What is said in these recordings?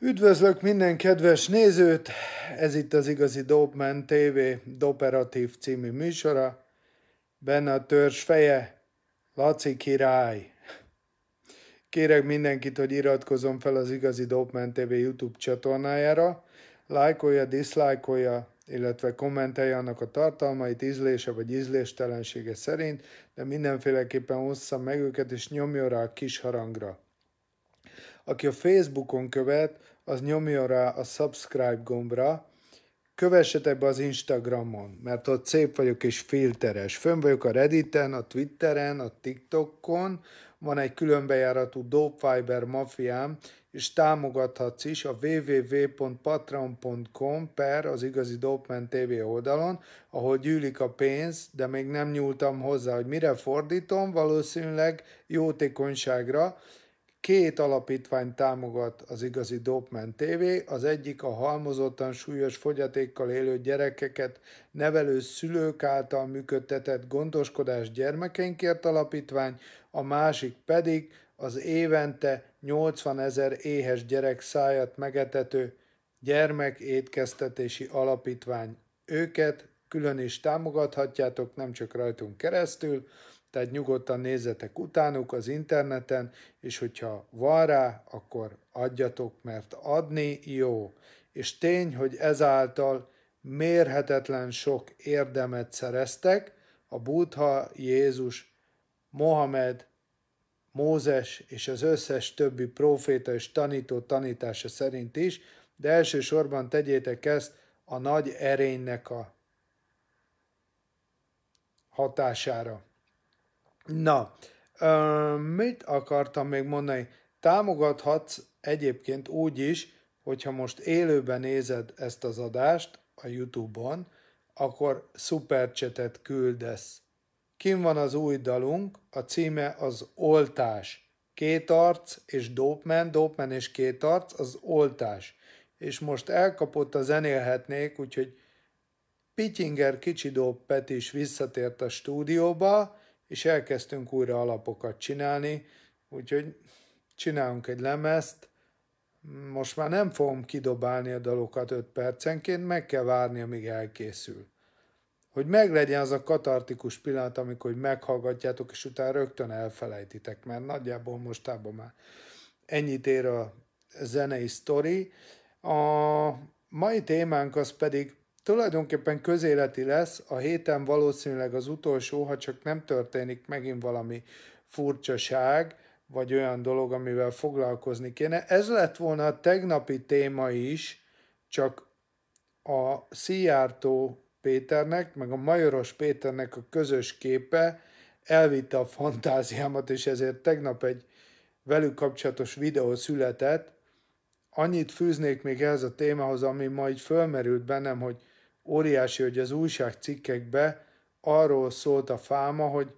Üdvözlök minden kedves nézőt! Ez itt az Igazi Dopman TV Doperatív című műsora. Benne a törzs feje, Laci király. Kérek mindenkit, hogy iratkozom fel az Igazi Dopman TV YouTube csatornájára, lájkolja, diszlájkolja, illetve kommentelje annak a tartalmait ízlése vagy ízléstelensége szerint, de mindenféleképpen ossza meg őket és nyomja rá a kis harangra. Aki a Facebookon követ, az nyomjon rá a subscribe gombra, kövessetek be az Instagramon, mert ott szép vagyok és filteres. Fönn vagyok a Redditen, a Twitteren, a TikTokon, van egy különbejáratú Dopefiber mafiám, és támogathatsz is a www.patreon.com per az igazi Dopeman TV oldalon, ahol gyűlik a pénz, de még nem nyúltam hozzá, hogy mire fordítom, valószínűleg jótékonyságra, Két alapítvány támogat az igazi Dopman TV, az egyik a halmozottan súlyos fogyatékkal élő gyerekeket nevelő szülők által működtetett gondoskodás gyermekénkért alapítvány, a másik pedig az évente 80 ezer éhes gyerek száját megetető étkeztetési alapítvány. Őket külön is támogathatjátok, nem csak rajtunk keresztül, tehát nyugodtan nézzetek utánuk az interneten, és hogyha van rá, akkor adjatok, mert adni jó. És tény, hogy ezáltal mérhetetlen sok érdemet szereztek, a Buddha, Jézus, Mohamed, Mózes és az összes többi proféta és tanító tanítása szerint is, de elsősorban tegyétek ezt a nagy erénynek a hatására. Na, ö, mit akartam még mondani? Támogathatsz egyébként úgy is, hogyha most élőben nézed ezt az adást a Youtube-on, akkor szupercsetet küldesz. Kim van az új dalunk, a címe az Oltás. Két arc és Dopman, Dopman és két arc, az Oltás. És most elkapott a zenélhetnék, úgyhogy Pityinger kicsi Peti is visszatért a stúdióba, és elkezdtünk újra alapokat csinálni, úgyhogy csinálunk egy lemezt, most már nem fogom kidobálni a dalokat 5 percenként, meg kell várni, amíg elkészül. Hogy meglegyen az a katartikus pillanat, amikor hogy meghallgatjátok, és utána rögtön elfelejtitek, mert nagyjából mostában már ennyit ér a zenei sztori. A mai témánk az pedig tulajdonképpen közéleti lesz, a héten valószínűleg az utolsó, ha csak nem történik megint valami furcsaság, vagy olyan dolog, amivel foglalkozni kéne. Ez lett volna a tegnapi téma is, csak a Szijjártó Péternek, meg a Majoros Péternek a közös képe elvitte a fantáziámat, és ezért tegnap egy velük kapcsolatos videó született. Annyit fűznék még ehhez a témához, ami ma így fölmerült bennem, hogy Óriási, hogy az cikkekbe arról szólt a fáma, hogy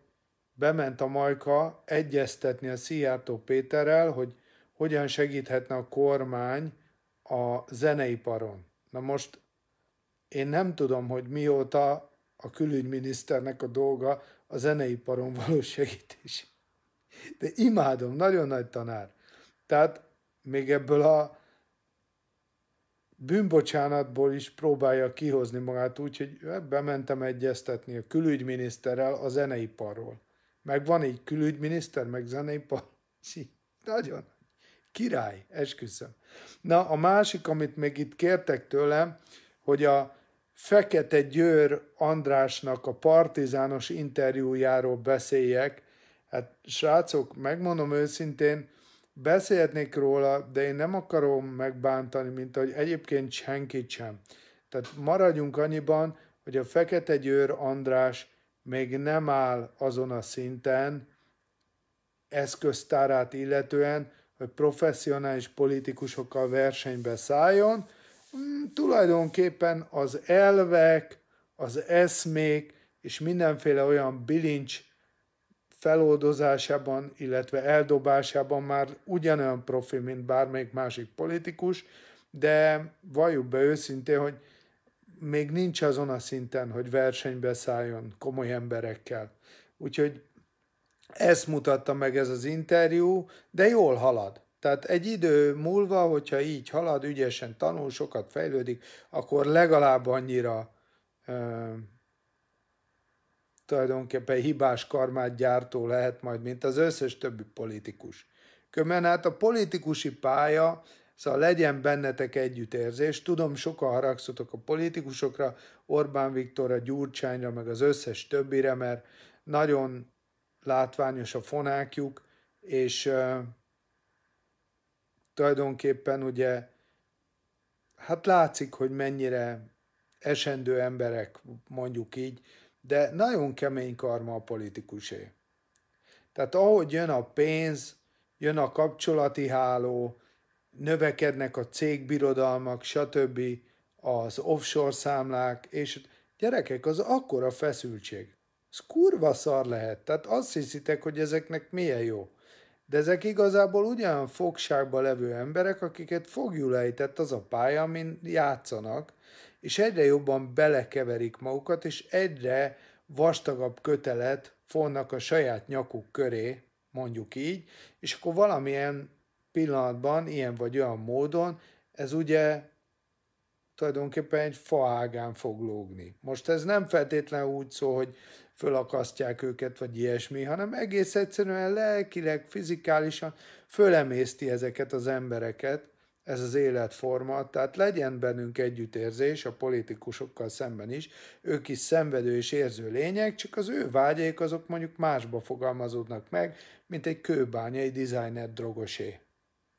bement a Majka egyeztetni a Szijjártó Péterrel, hogy hogyan segíthetne a kormány a zeneiparon. Na most én nem tudom, hogy mióta a külügyminiszternek a dolga a zeneiparon való segítés. De imádom, nagyon nagy tanár. Tehát még ebből a bűnbocsánatból is próbálja kihozni magát úgy, hogy bementem egyeztetni a külügyminiszterrel a zeneiparról. Meg van egy külügyminiszter, meg zeneipar. Sí, nagyon. Király, esküszöm. Na, a másik, amit még itt kértek tőlem, hogy a Fekete Győr Andrásnak a partizános interjújáról beszéljek. Hát, srácok, megmondom őszintén, beszélhetnék róla, de én nem akarom megbántani, mint hogy egyébként senkit sem. Tehát maradjunk annyiban, hogy a Fekete Győr András még nem áll azon a szinten, eszköztárát illetően, hogy professzionális politikusokkal versenybe szálljon. Mm, tulajdonképpen az elvek, az eszmék és mindenféle olyan bilincs feloldozásában, illetve eldobásában már ugyanolyan profi, mint bármelyik másik politikus, de valljuk be őszintén, hogy még nincs azon a szinten, hogy versenybe szálljon komoly emberekkel. Úgyhogy ezt mutatta meg ez az interjú, de jól halad. Tehát egy idő múlva, hogyha így halad, ügyesen tanul, sokat fejlődik, akkor legalább annyira tulajdonképpen hibás karmát gyártó lehet majd, mint az összes többi politikus. Különben hát a politikusi pálya, szóval legyen bennetek együttérzés, tudom, sokan haragszotok a politikusokra, Orbán Viktorra, Gyurcsányra, meg az összes többire, mert nagyon látványos a fonákjuk, és uh, tulajdonképpen ugye hát látszik, hogy mennyire esendő emberek, mondjuk így, de nagyon kemény karma a politikusé. Tehát ahogy jön a pénz, jön a kapcsolati háló, növekednek a cégbirodalmak, stb., az offshore számlák, és gyerekek, az akkora feszültség. Ez kurva szar lehet, tehát azt hiszitek, hogy ezeknek milyen jó. De ezek igazából ugyan fogságba levő emberek, akiket fogjul ejtett az a pálya, amin játszanak, és egyre jobban belekeverik magukat, és egyre vastagabb kötelet fonnak a saját nyakuk köré, mondjuk így, és akkor valamilyen pillanatban, ilyen vagy olyan módon, ez ugye tulajdonképpen egy faágán fog lógni. Most ez nem feltétlen úgy szó, hogy fölakasztják őket, vagy ilyesmi, hanem egész egyszerűen lelkileg, fizikálisan fölemészti ezeket az embereket, ez az életforma, tehát legyen bennünk együttérzés a politikusokkal szemben is, ők is szenvedő és érző lények, csak az ő vágyaik azok mondjuk másba fogalmazódnak meg, mint egy kőbányai designer drogosé.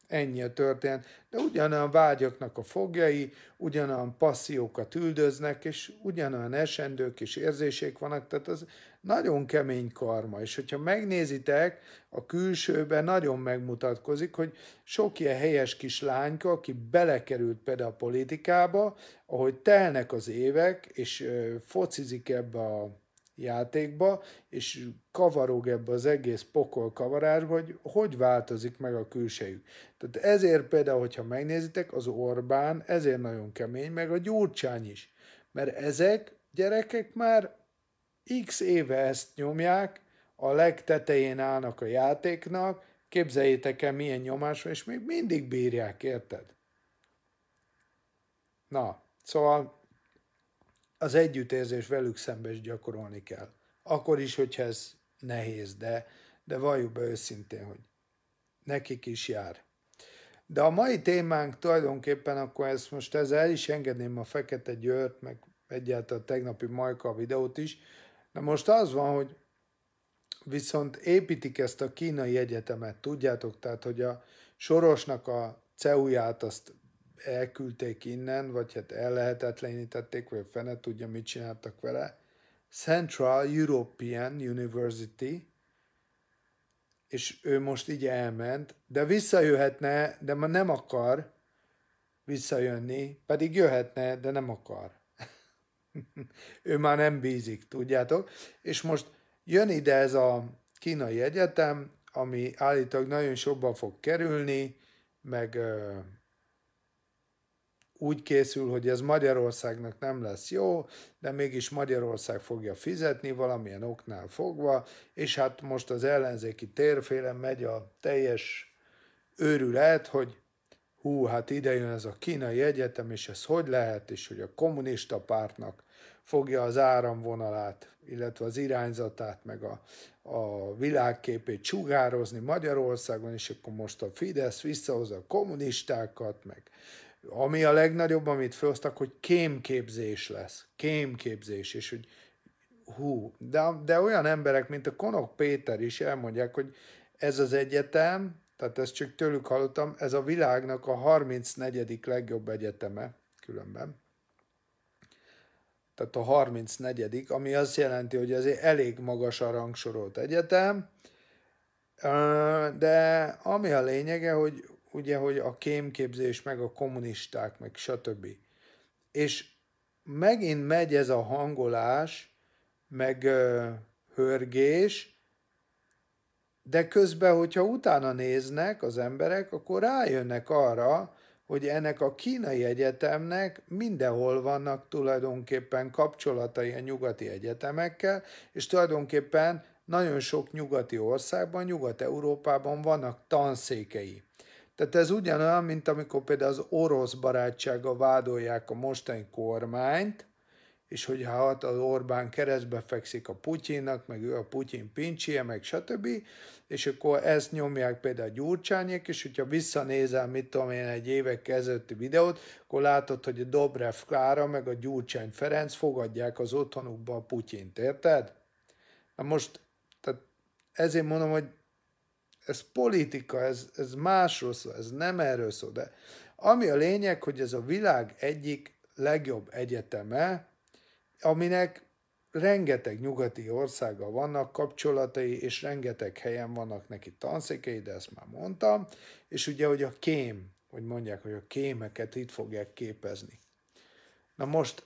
Ennyi a történet, de ugyanolyan vágyaknak a fogjai, ugyanolyan passziókat üldöznek, és ugyanolyan esendők és érzések vannak, tehát az nagyon kemény karma, és hogyha megnézitek, a külsőben nagyon megmutatkozik, hogy sok ilyen helyes kis lányka, aki belekerült például a politikába, ahogy telnek az évek, és focizik ebbe a játékba, és kavarog ebbe az egész pokol kavarás, hogy hogy változik meg a külsejük. Tehát ezért például, hogyha megnézitek, az Orbán ezért nagyon kemény, meg a Gyurcsány is. Mert ezek gyerekek már X éve ezt nyomják, a legtetején állnak a játéknak, képzeljétek el milyen nyomás van, és még mindig bírják, érted? Na, szóval az együttérzés velük szemben is gyakorolni kell. Akkor is, hogy ez nehéz, de, de valljuk be őszintén, hogy nekik is jár. De a mai témánk tulajdonképpen akkor ezt most ezzel el is engedném a Fekete Győrt, meg egyáltalán a tegnapi Majka videót is, Na most az van, hogy viszont építik ezt a kínai egyetemet, tudjátok, tehát hogy a Sorosnak a CEU-ját azt elküldték innen, vagy hát ellehetetlenítették, vagy fene tudja, mit csináltak vele. Central European University, és ő most így elment, de visszajöhetne, de ma nem akar visszajönni, pedig jöhetne, de nem akar ő már nem bízik, tudjátok. És most jön ide ez a kínai egyetem, ami állítólag nagyon sokba fog kerülni, meg ö, úgy készül, hogy ez Magyarországnak nem lesz jó, de mégis Magyarország fogja fizetni valamilyen oknál fogva, és hát most az ellenzéki térfélen megy a teljes őrület, hogy hú, hát ide jön ez a kínai egyetem, és ez hogy lehet, és hogy a kommunista pártnak fogja az áramvonalát, illetve az irányzatát, meg a, a világképét csugározni Magyarországon, és akkor most a Fidesz visszahozza a kommunistákat, meg ami a legnagyobb, amit felhoztak, hogy kémképzés lesz. Kémképzés, és hogy hú, de, de olyan emberek, mint a Konok Péter is elmondják, hogy ez az egyetem, tehát ezt csak tőlük hallottam, ez a világnak a 34. legjobb egyeteme különben. Tehát a 34. ami azt jelenti, hogy ez elég magas a rangsorolt egyetem, de ami a lényege, hogy ugye, hogy a kémképzés, meg a kommunisták, meg stb. És megint megy ez a hangolás, meg hörgés, de közben, hogyha utána néznek az emberek, akkor rájönnek arra, hogy ennek a kínai egyetemnek mindenhol vannak tulajdonképpen kapcsolatai a nyugati egyetemekkel, és tulajdonképpen nagyon sok nyugati országban, Nyugat-Európában vannak tanszékei. Tehát ez ugyanolyan, mint amikor például az orosz barátsága vádolják a mostani kormányt, és hogy hát az Orbán keresztbe fekszik a Putyinnak, meg ő a Putyin pincsie, meg stb. És akkor ezt nyomják például a gyurcsányék, és hogyha visszanézel, mit tudom én, egy évek kezdeti videót, akkor látod, hogy a Dobrev Klára meg a Gyurcsány Ferenc fogadják az otthonukba a Putyint, érted? Na most, tehát ezért mondom, hogy ez politika, ez, ez másról szól, ez nem erről szól, de ami a lényeg, hogy ez a világ egyik legjobb egyeteme, aminek rengeteg nyugati országa vannak kapcsolatai, és rengeteg helyen vannak neki tanszékei, de ezt már mondtam, és ugye, hogy a kém, hogy mondják, hogy a kémeket itt fogják képezni. Na most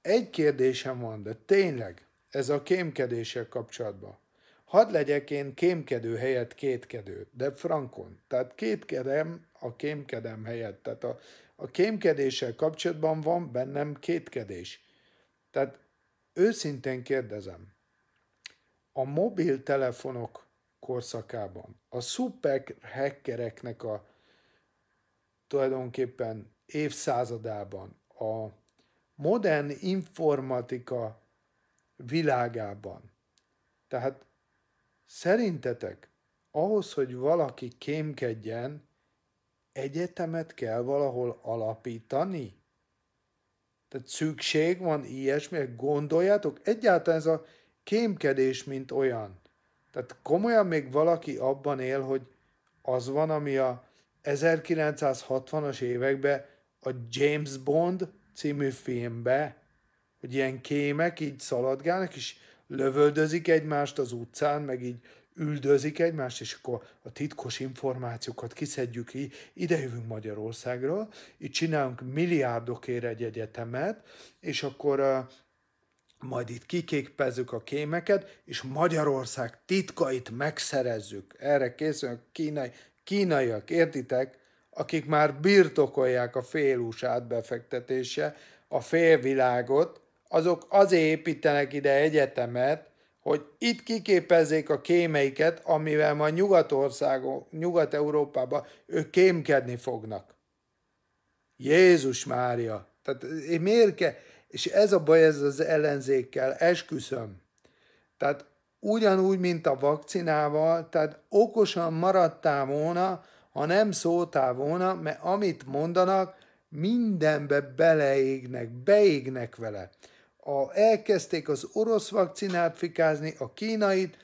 egy kérdésem van, de tényleg ez a kémkedéssel kapcsolatban. Hadd legyek én kémkedő helyett kétkedő, de frankon. Tehát kétkedem a kémkedem helyett. Tehát a, a kémkedéssel kapcsolatban van bennem kétkedés. Tehát őszintén kérdezem, a mobiltelefonok korszakában a szuper hackereknek a tulajdonképpen évszázadában, a modern informatika világában. Tehát szerintetek ahhoz, hogy valaki kémkedjen, egyetemet kell valahol alapítani? Tehát szükség van ilyesmire? Gondoljátok, egyáltalán ez a kémkedés, mint olyan. Tehát komolyan még valaki abban él, hogy az van, ami a 1960-as években a James Bond című filmbe, hogy ilyen kémek így szaladgálnak, és lövöldözik egymást az utcán, meg így üldözik egymást, és akkor a titkos információkat kiszedjük ki, ide Magyarországra, itt csinálunk milliárdokért egy egyetemet, és akkor majd itt kiképezzük a kémeket, és Magyarország titkait megszerezzük. Erre készülünk kínai, kínaiak, értitek? Akik már birtokolják a félús befektetése, a félvilágot, azok azért építenek ide egyetemet, hogy itt kiképezzék a kémeiket, amivel ma Nyugatországon, Nyugat-Európában ők kémkedni fognak. Jézus Mária! Tehát én miért ke- És ez a baj ez az ellenzékkel, esküszöm. Tehát ugyanúgy, mint a vakcinával, tehát okosan maradtál volna, ha nem szóltál volna, mert amit mondanak, mindenbe beleégnek, beégnek vele a, elkezdték az orosz vakcinát fikázni, a kínait,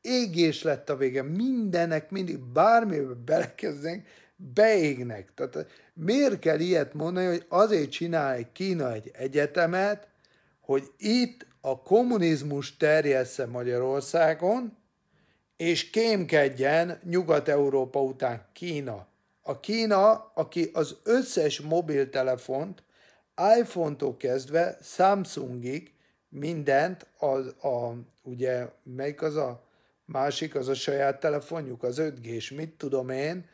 égés lett a vége. Mindenek mindig, bármibe belekezdenek, beégnek. Tehát miért kell ilyet mondani, hogy azért csinál egy Kína egy egyetemet, hogy itt a kommunizmus terjessze Magyarországon, és kémkedjen Nyugat-Európa után Kína. A Kína, aki az összes mobiltelefont iPhone-tól kezdve Samsungig mindent, az, a, ugye melyik az a másik, az a saját telefonjuk, az 5 g mit tudom én,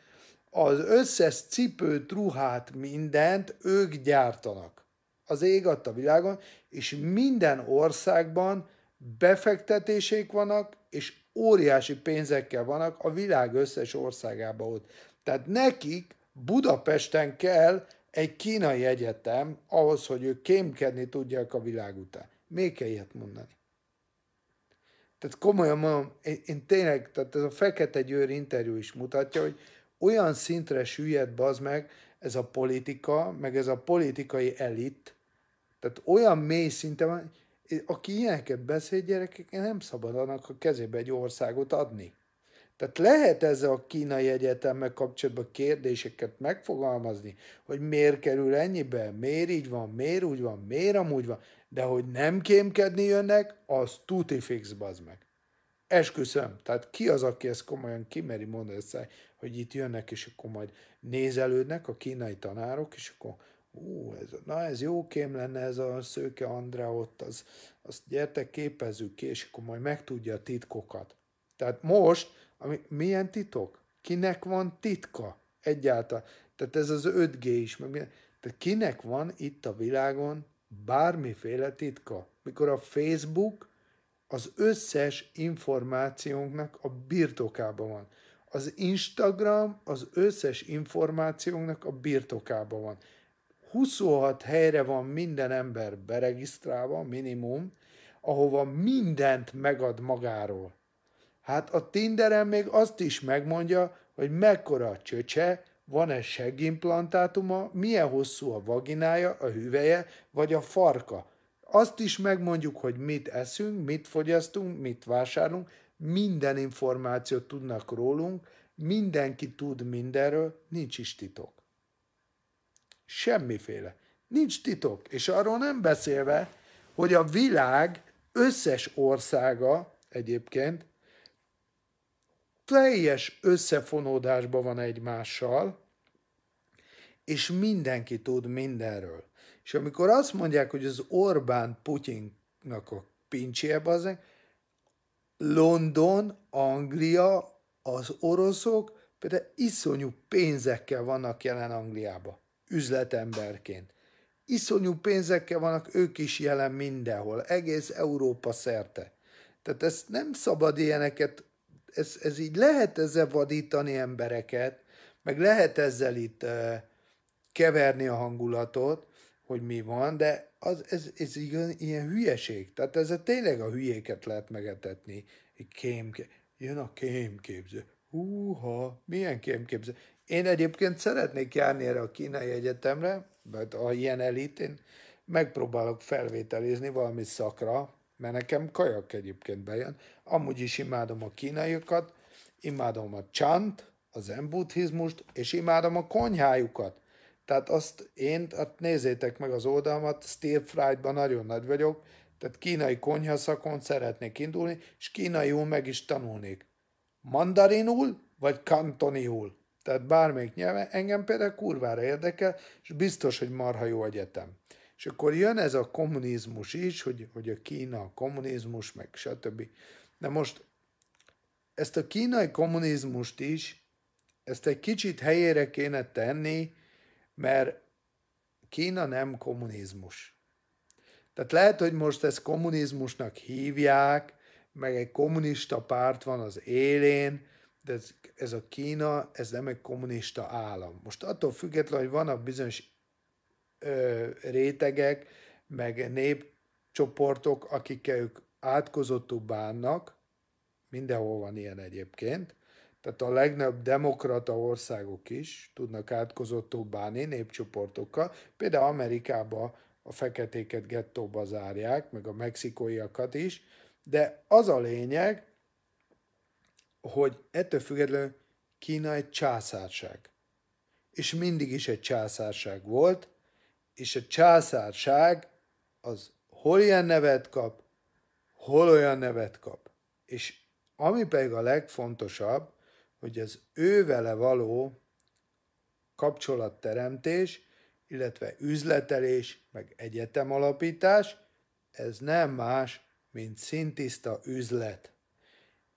az összes cipőt, ruhát, mindent ők gyártanak. Az ég a világon, és minden országban befektetésék vannak, és óriási pénzekkel vannak a világ összes országában ott. Tehát nekik Budapesten kell egy kínai egyetem ahhoz, hogy ők kémkedni tudják a világ után. Még kell ilyet mondani. Tehát komolyan mondom, én, én tényleg, tehát ez a Fekete Győr interjú is mutatja, hogy olyan szintre süllyed bazd meg ez a politika, meg ez a politikai elit, tehát olyan mély szinte van, aki ilyeneket beszél gyerekek, nem szabad annak a kezébe egy országot adni. Tehát lehet ezzel a kínai egyetemmel kapcsolatban kérdéseket megfogalmazni, hogy miért kerül ennyibe, miért így van, miért úgy van, miért amúgy van, de hogy nem kémkedni jönnek, az tuti fix, bazd meg. Esküszöm. Tehát ki az, aki ezt komolyan kimeri mondani, hogy itt jönnek, és akkor majd nézelődnek a kínai tanárok, és akkor ú, ez, na ez jó kém lenne ez a szőke Andrea ott, az, azt gyertek képezzük ki, és akkor majd megtudja a titkokat. Tehát most ami, milyen titok? Kinek van titka egyáltalán? Tehát ez az 5G is. Meg minden. Tehát kinek van itt a világon bármiféle titka? Mikor a Facebook az összes információnknak a birtokában van. Az Instagram az összes információnknak a birtokában van. 26 helyre van minden ember beregisztrálva, minimum, ahova mindent megad magáról. Hát a Tinderen még azt is megmondja, hogy mekkora a csöcse, van-e segimplantátuma, milyen hosszú a vaginája, a hüveje vagy a farka. Azt is megmondjuk, hogy mit eszünk, mit fogyasztunk, mit vásárlunk, minden információt tudnak rólunk, mindenki tud mindenről, nincs is titok. Semmiféle. Nincs titok, és arról nem beszélve, hogy a világ összes országa egyébként teljes összefonódásban van egymással, és mindenki tud mindenről. És amikor azt mondják, hogy az Orbán Putyinnak a pincséje az, London, Anglia, az oroszok például iszonyú pénzekkel vannak jelen Angliába, üzletemberként. Iszonyú pénzekkel vannak ők is jelen mindenhol, egész Európa szerte. Tehát ezt nem szabad ilyeneket ez, ez így lehet ezzel vadítani embereket, meg lehet ezzel itt keverni a hangulatot, hogy mi van, de az, ez, ez igen, ilyen hülyeség. Tehát ez a tényleg a hülyéket lehet megetetni. Egy kémke, jön a kémképző. Húha, milyen kémképző. Én egyébként szeretnék járni erre a kínai egyetemre, mert a ilyen én megpróbálok felvételizni valami szakra, mert nekem kajak egyébként bejön. Amúgy is imádom a kínaiakat, imádom a csant, az embutizmust, és imádom a konyhájukat. Tehát azt én, hát nézzétek meg az oldalmat, Steel Fried-ban nagyon nagy vagyok, tehát kínai konyhaszakon szeretnék indulni, és kínaiul meg is tanulnék. Mandarinul, vagy kantoniul. Tehát bármelyik nyelve. engem például kurvára érdekel, és biztos, hogy marha jó egyetem. És akkor jön ez a kommunizmus is, hogy, hogy a Kína a kommunizmus, meg stb. De most ezt a kínai kommunizmust is, ezt egy kicsit helyére kéne tenni, mert Kína nem kommunizmus. Tehát lehet, hogy most ezt kommunizmusnak hívják, meg egy kommunista párt van az élén, de ez, ez a Kína, ez nem egy kommunista állam. Most attól függetlenül, hogy vannak bizonyos rétegek, meg népcsoportok, akikkel ők átkozottul bánnak, mindenhol van ilyen egyébként, tehát a legnagyobb demokrata országok is tudnak átkozottul bánni népcsoportokkal, például Amerikában a feketéket gettóba zárják, meg a mexikóiakat is, de az a lényeg, hogy ettől függetlenül Kína egy császárság. És mindig is egy császárság volt, és a császárság az hol ilyen nevet kap, hol olyan nevet kap. És ami pedig a legfontosabb, hogy az ő vele való kapcsolatteremtés, illetve üzletelés, meg egyetem alapítás, ez nem más, mint szintiszta üzlet.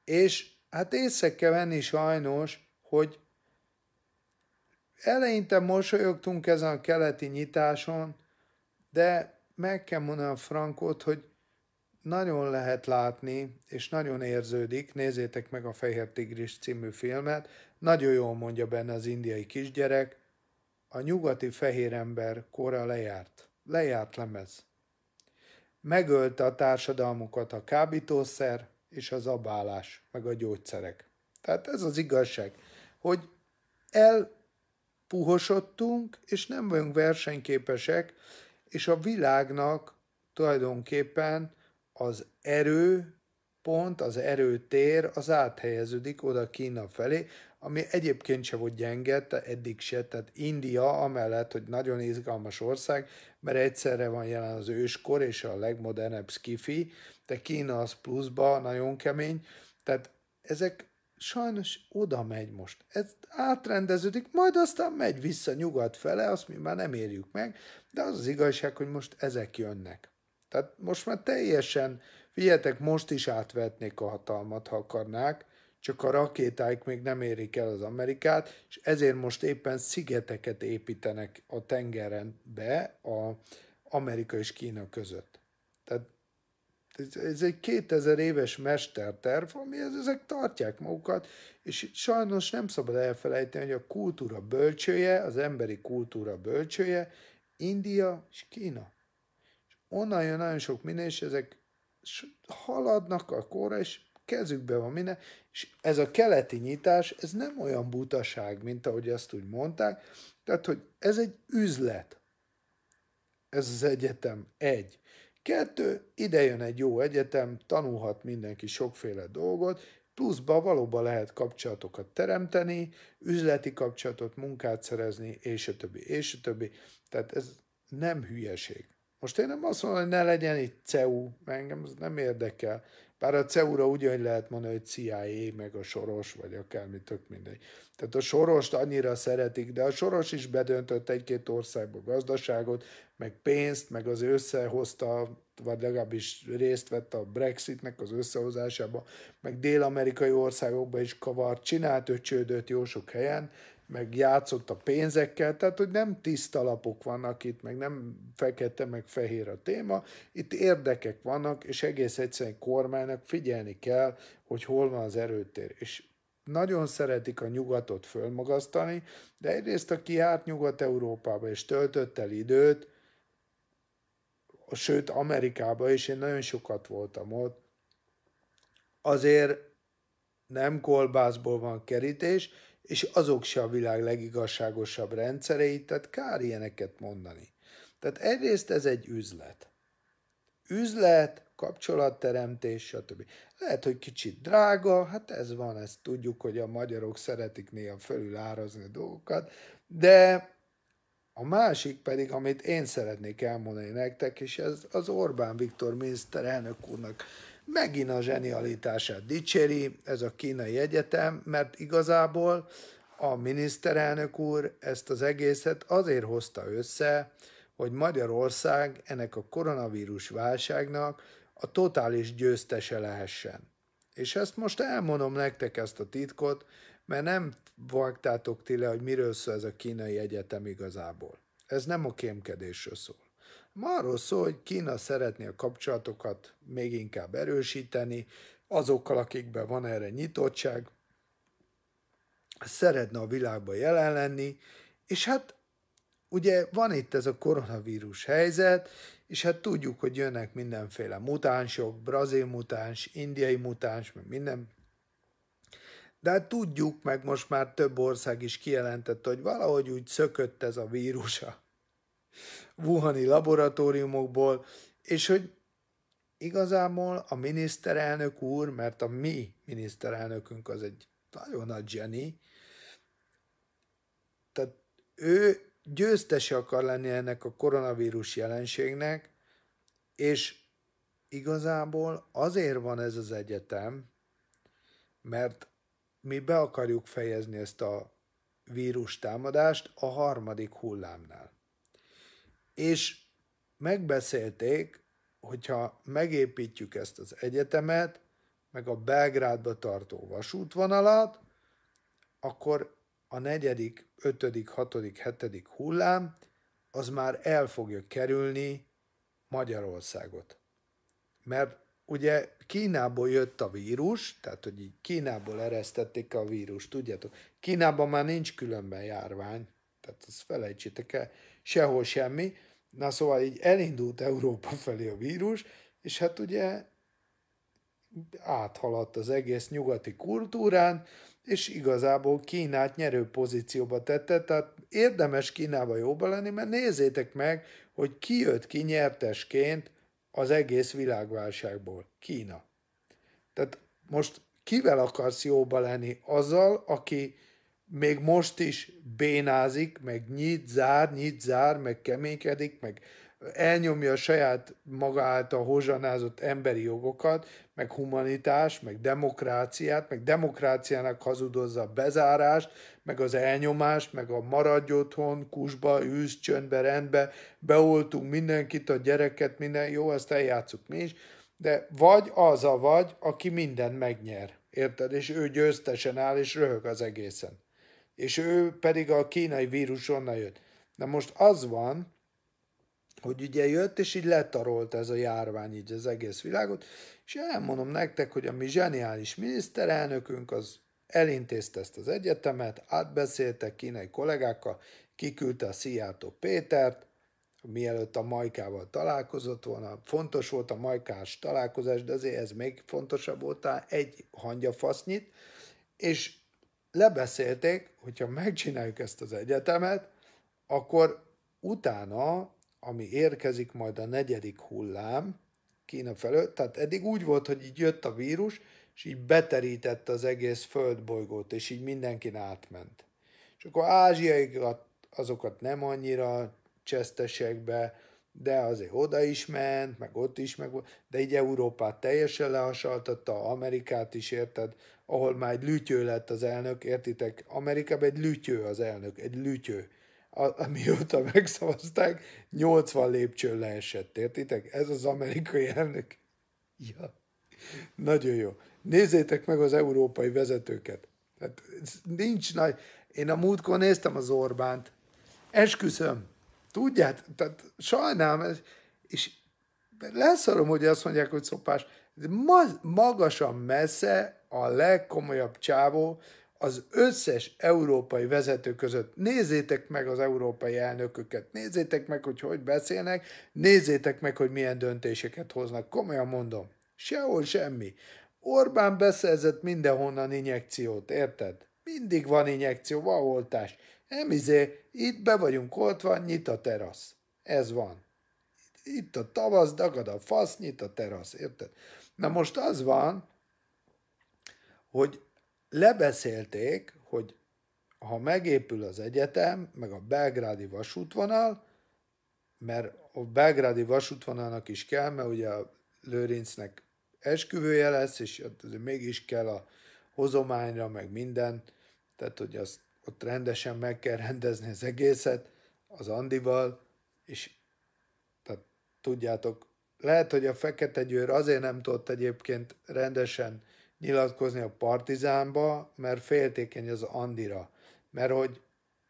És hát észre kell venni sajnos, hogy Eleinte mosolyogtunk ezen a keleti nyitáson, de meg kell mondanom Frankot, hogy nagyon lehet látni, és nagyon érződik, nézzétek meg a Fehér Tigris című filmet, nagyon jól mondja benne az indiai kisgyerek, a nyugati fehér ember kora lejárt. Lejárt lemez. Megölte a társadalmukat a kábítószer és az abálás, meg a gyógyszerek. Tehát ez az igazság, hogy el puhosodtunk, és nem vagyunk versenyképesek, és a világnak tulajdonképpen az erő pont, az erőtér az áthelyeződik oda Kína felé, ami egyébként se volt gyenge, eddig se, tehát India amellett, hogy nagyon izgalmas ország, mert egyszerre van jelen az őskor és a legmodernebb skifi, de Kína az pluszba nagyon kemény, tehát ezek sajnos oda megy most. Ez átrendeződik, majd aztán megy vissza nyugat fele, azt mi már nem érjük meg, de az az igazság, hogy most ezek jönnek. Tehát most már teljesen, figyeljetek, most is átvetnék a hatalmat, ha akarnák, csak a rakétáik még nem érik el az Amerikát, és ezért most éppen szigeteket építenek a tengeren be a Amerika és Kína között. Tehát ez egy 2000 éves mesterterv, ami ezek tartják magukat, és sajnos nem szabad elfelejteni, hogy a kultúra bölcsője, az emberi kultúra bölcsője, India és Kína. És onnan jön nagyon sok minden, és ezek haladnak a korra, és kezükbe van minden, és ez a keleti nyitás, ez nem olyan butaság, mint ahogy azt úgy mondták, tehát, hogy ez egy üzlet, ez az egyetem egy. Kettő, ide jön egy jó egyetem, tanulhat mindenki sokféle dolgot, pluszba valóban lehet kapcsolatokat teremteni, üzleti kapcsolatot, munkát szerezni, és a többi, és a többi. Tehát ez nem hülyeség. Most én nem azt mondom, hogy ne legyen itt CEU, engem ez nem érdekel, bár a CEU-ra ugyanúgy lehet mondani, hogy CIA, meg a Soros, vagy akármi, tök mindegy. Tehát a Sorost annyira szeretik, de a Soros is bedöntött egy-két országba gazdaságot, meg pénzt, meg az összehozta, vagy legalábbis részt vett a Brexitnek az összehozásába, meg dél-amerikai országokba is kavart, csinált ő csődöt jó sok helyen, meg játszott a pénzekkel, tehát hogy nem tiszta lapok vannak itt, meg nem fekete, meg fehér a téma, itt érdekek vannak, és egész egyszerűen kormánynak figyelni kell, hogy hol van az erőtér. És nagyon szeretik a nyugatot fölmagasztani, de egyrészt aki járt Nyugat-Európába és töltött el időt, sőt Amerikába is, én nagyon sokat voltam ott, azért nem kolbászból van kerítés, és azok se a világ legigazságosabb rendszerei, tehát kár ilyeneket mondani. Tehát egyrészt ez egy üzlet. Üzlet, kapcsolatteremtés, stb. Lehet, hogy kicsit drága, hát ez van, ezt tudjuk, hogy a magyarok szeretik néha fölülárazni dolgokat, de a másik pedig, amit én szeretnék elmondani nektek, és ez az Orbán Viktor miniszterelnök úrnak megint a zsenialitását dicséri ez a kínai egyetem, mert igazából a miniszterelnök úr ezt az egészet azért hozta össze, hogy Magyarország ennek a koronavírus válságnak a totális győztese lehessen. És ezt most elmondom nektek ezt a titkot, mert nem vágtátok ti le, hogy miről szól ez a kínai egyetem igazából. Ez nem a kémkedésről szól. Ma arról szól, hogy Kína szeretné a kapcsolatokat még inkább erősíteni, azokkal, akikben van erre nyitottság, szeretne a világban jelen lenni, és hát ugye van itt ez a koronavírus helyzet, és hát tudjuk, hogy jönnek mindenféle mutánsok, brazil mutáns, indiai mutáns, meg minden. De hát tudjuk, meg most már több ország is kijelentette, hogy valahogy úgy szökött ez a vírusa wuhani laboratóriumokból, és hogy igazából a miniszterelnök úr, mert a mi miniszterelnökünk az egy nagyon nagy zseni, tehát ő győztese akar lenni ennek a koronavírus jelenségnek, és igazából azért van ez az egyetem, mert mi be akarjuk fejezni ezt a vírus támadást a harmadik hullámnál és megbeszélték, hogyha megépítjük ezt az egyetemet, meg a Belgrádba tartó vasútvonalat, akkor a negyedik, ötödik, hatodik, hetedik hullám az már el fogja kerülni Magyarországot. Mert ugye Kínából jött a vírus, tehát hogy így Kínából eresztették a vírust, tudjátok. Kínában már nincs különben járvány, tehát ezt felejtsétek el, sehol semmi, Na szóval így elindult Európa felé a vírus, és hát ugye áthaladt az egész nyugati kultúrán, és igazából Kínát nyerő pozícióba tette, tehát érdemes Kínába jóba lenni, mert nézzétek meg, hogy ki jött ki nyertesként az egész világválságból. Kína. Tehát most kivel akarsz jóba lenni? Azzal, aki még most is bénázik, meg nyit, zár, nyit, zár, meg keménykedik, meg elnyomja a saját maga által hozsanázott emberi jogokat, meg humanitás, meg demokráciát, meg demokráciának hazudozza a bezárást, meg az elnyomást, meg a maradj otthon, kusba, űz, csöndbe, rendbe, beoltunk mindenkit, a gyereket, minden, jó, ezt eljátszuk mi is, de vagy az a vagy, aki mindent megnyer, érted? És ő győztesen áll, és röhög az egészen és ő pedig a kínai vírus onnan jött. Na most az van, hogy ugye jött, és így letarolt ez a járvány így az egész világot, és elmondom nektek, hogy a mi zseniális miniszterelnökünk az elintézte ezt az egyetemet, átbeszéltek kínai kollégákkal, kiküldte a Szijjártó Pétert, mielőtt a Majkával találkozott volna. Fontos volt a Majkás találkozás, de azért ez még fontosabb volt, egy hangyafasznyit, és lebeszélték, hogyha megcsináljuk ezt az egyetemet, akkor utána, ami érkezik majd a negyedik hullám Kína felől, tehát eddig úgy volt, hogy így jött a vírus, és így beterített az egész földbolygót, és így mindenkin átment. És akkor ázsiaikat, azokat nem annyira csesztesek be, de azért oda is ment, meg ott is meg de így Európát teljesen lehasaltatta, Amerikát is érted, ahol már egy lütyő lett az elnök, értitek, Amerikában egy lütyő az elnök, egy lütyő. amióta megszavazták, 80 lépcsőn leesett, értitek? Ez az amerikai elnök. Ja. Nagyon jó. Nézzétek meg az európai vezetőket. Hát, nincs nagy... Én a múltkor néztem az Orbánt. Esküszöm, Tudját, tehát sajnálom, és leszorom, hogy azt mondják, hogy szopás, de ma, magasan messze a legkomolyabb csávó az összes európai vezető között. Nézzétek meg az európai elnököket, nézzétek meg, hogy hogy beszélnek, nézzétek meg, hogy milyen döntéseket hoznak. Komolyan mondom, sehol semmi. Orbán beszerzett mindenhonnan injekciót, érted? Mindig van injekció, van oltás izé, itt be vagyunk oltva, nyit a terasz. Ez van. Itt a tavasz, dagad a fasz, nyit a terasz, érted? Na most az van, hogy lebeszélték, hogy ha megépül az egyetem, meg a belgrádi vasútvonal, mert a belgrádi vasútvonalnak is kell, mert ugye a Lőrincnek esküvője lesz, és mégis kell a hozományra, meg minden, tehát hogy azt ott rendesen meg kell rendezni az egészet az Andival, és tehát tudjátok, lehet, hogy a Fekete Győr azért nem tudott egyébként rendesen nyilatkozni a Partizánba, mert féltékeny az Andira. Mert hogy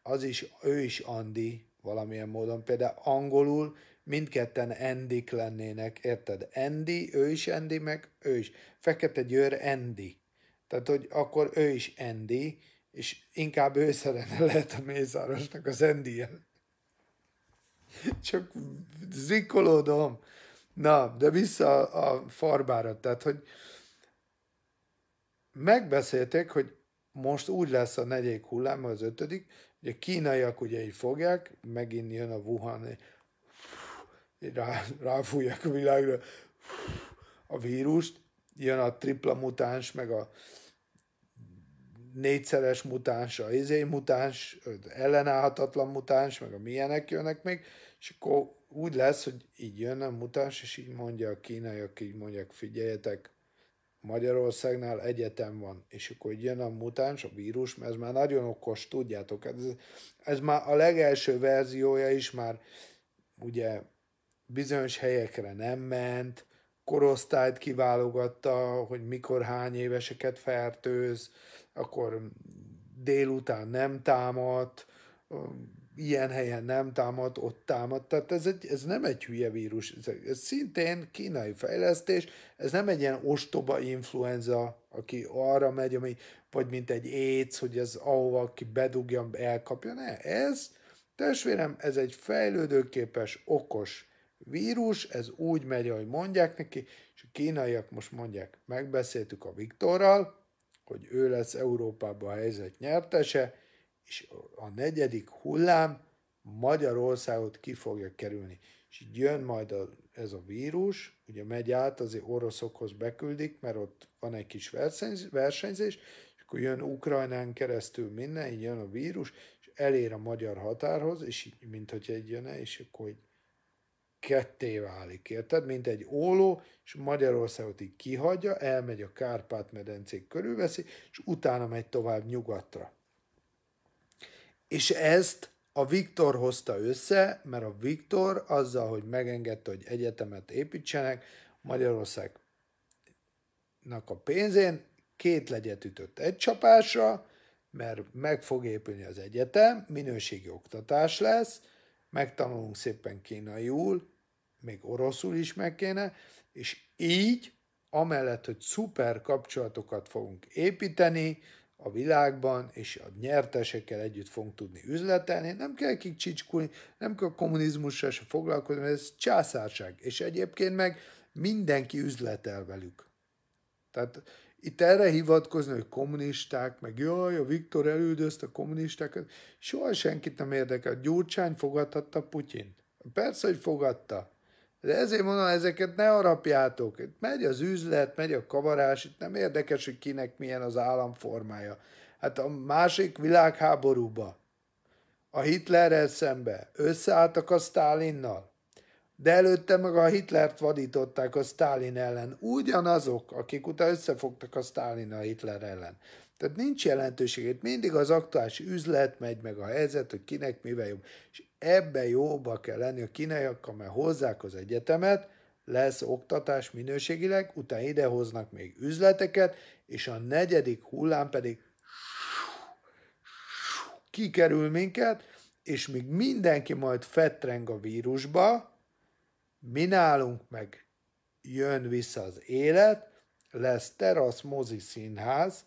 az is, ő is Andi valamilyen módon. Például angolul mindketten Endik lennének, érted? Endi, ő is Endi, meg ő is. Fekete Győr Endi. Tehát, hogy akkor ő is Endi, és inkább ő szeretne lehet a Mészárosnak az endien. Csak zikolódom. Na, de vissza a farbára, tehát, hogy megbeszélték, hogy most úgy lesz a negyedik hullám, az ötödik, hogy a kínaiak ugye így fogják, megint jön a Wuhan, rá, ráfújják a világra a vírust, jön a tripla mutáns, meg a négyszeres mutáns, a izé mutáns, ellenállhatatlan mutáns, meg a milyenek jönnek még, és akkor úgy lesz, hogy így jön a mutáns, és így mondja a kínaiak, így mondják, figyeljetek, Magyarországnál egyetem van, és akkor jön a mutáns, a vírus, mert ez már nagyon okos, tudjátok, ez, ez már a legelső verziója is már ugye bizonyos helyekre nem ment, korosztályt kiválogatta, hogy mikor hány éveseket fertőz, akkor délután nem támad, ilyen helyen nem támad, ott támad. Tehát ez, egy, ez nem egy hülye vírus, ez, ez szintén kínai fejlesztés, ez nem egy ilyen ostoba influenza, aki arra megy, ami, vagy mint egy éc, hogy ez ahova ki bedugja, elkapja. Ne, ez, testvérem, ez egy fejlődőképes, okos vírus, ez úgy megy, ahogy mondják neki, és a kínaiak most mondják, megbeszéltük a Viktorral, hogy ő lesz Európában a helyzet nyertese, és a negyedik hullám Magyarországot ki fogja kerülni. És így jön majd a, ez a vírus, ugye megy át, azért oroszokhoz beküldik, mert ott van egy kis versenyz, versenyzés, és akkor jön Ukrajnán keresztül minden, így jön a vírus, és elér a magyar határhoz, és így, mint hogy egy jönne, és akkor így ketté válik, érted? Mint egy óló, és Magyarországot így kihagyja, elmegy a Kárpát-medencék körülveszi, és utána megy tovább nyugatra. És ezt a Viktor hozta össze, mert a Viktor azzal, hogy megengedte, hogy egyetemet építsenek, Magyarországnak a pénzén két legyet ütött egy csapásra, mert meg fog épülni az egyetem, minőségi oktatás lesz, megtanulunk szépen kínaiul, még oroszul is meg kéne, és így, amellett, hogy szuper kapcsolatokat fogunk építeni a világban, és a nyertesekkel együtt fogunk tudni üzletelni, nem kell kicsicskulni, nem kell kommunizmusra se foglalkozni, ez császárság, és egyébként meg mindenki üzletel velük. Tehát itt erre hivatkozni, hogy kommunisták, meg jaj, a Viktor elüldözte a kommunistákat, soha senkit nem érdekel. Gyurcsány fogadhatta Putyint. Persze, hogy fogadta. De ezért mondom, ezeket ne harapjátok. Itt megy az üzlet, megy a kavarás, itt nem érdekes, hogy kinek milyen az államformája. Hát a másik világháborúba, a Hitlerrel szembe összeálltak a Stálinnal de előtte meg a Hitlert vadították a Stálin ellen. Ugyanazok, akik utána összefogtak a Stálin a Hitler ellen. Tehát nincs jelentőségét, mindig az aktuális üzlet megy meg a helyzet, hogy kinek mivel jobb. És ebbe jóba kell lenni, a kínaiakkal, mert hozzák az egyetemet, lesz oktatás minőségileg, utána idehoznak még üzleteket, és a negyedik hullám pedig kikerül minket, és még mindenki majd fetreng a vírusba, mi nálunk meg jön vissza az élet, lesz terasz, mozi, színház,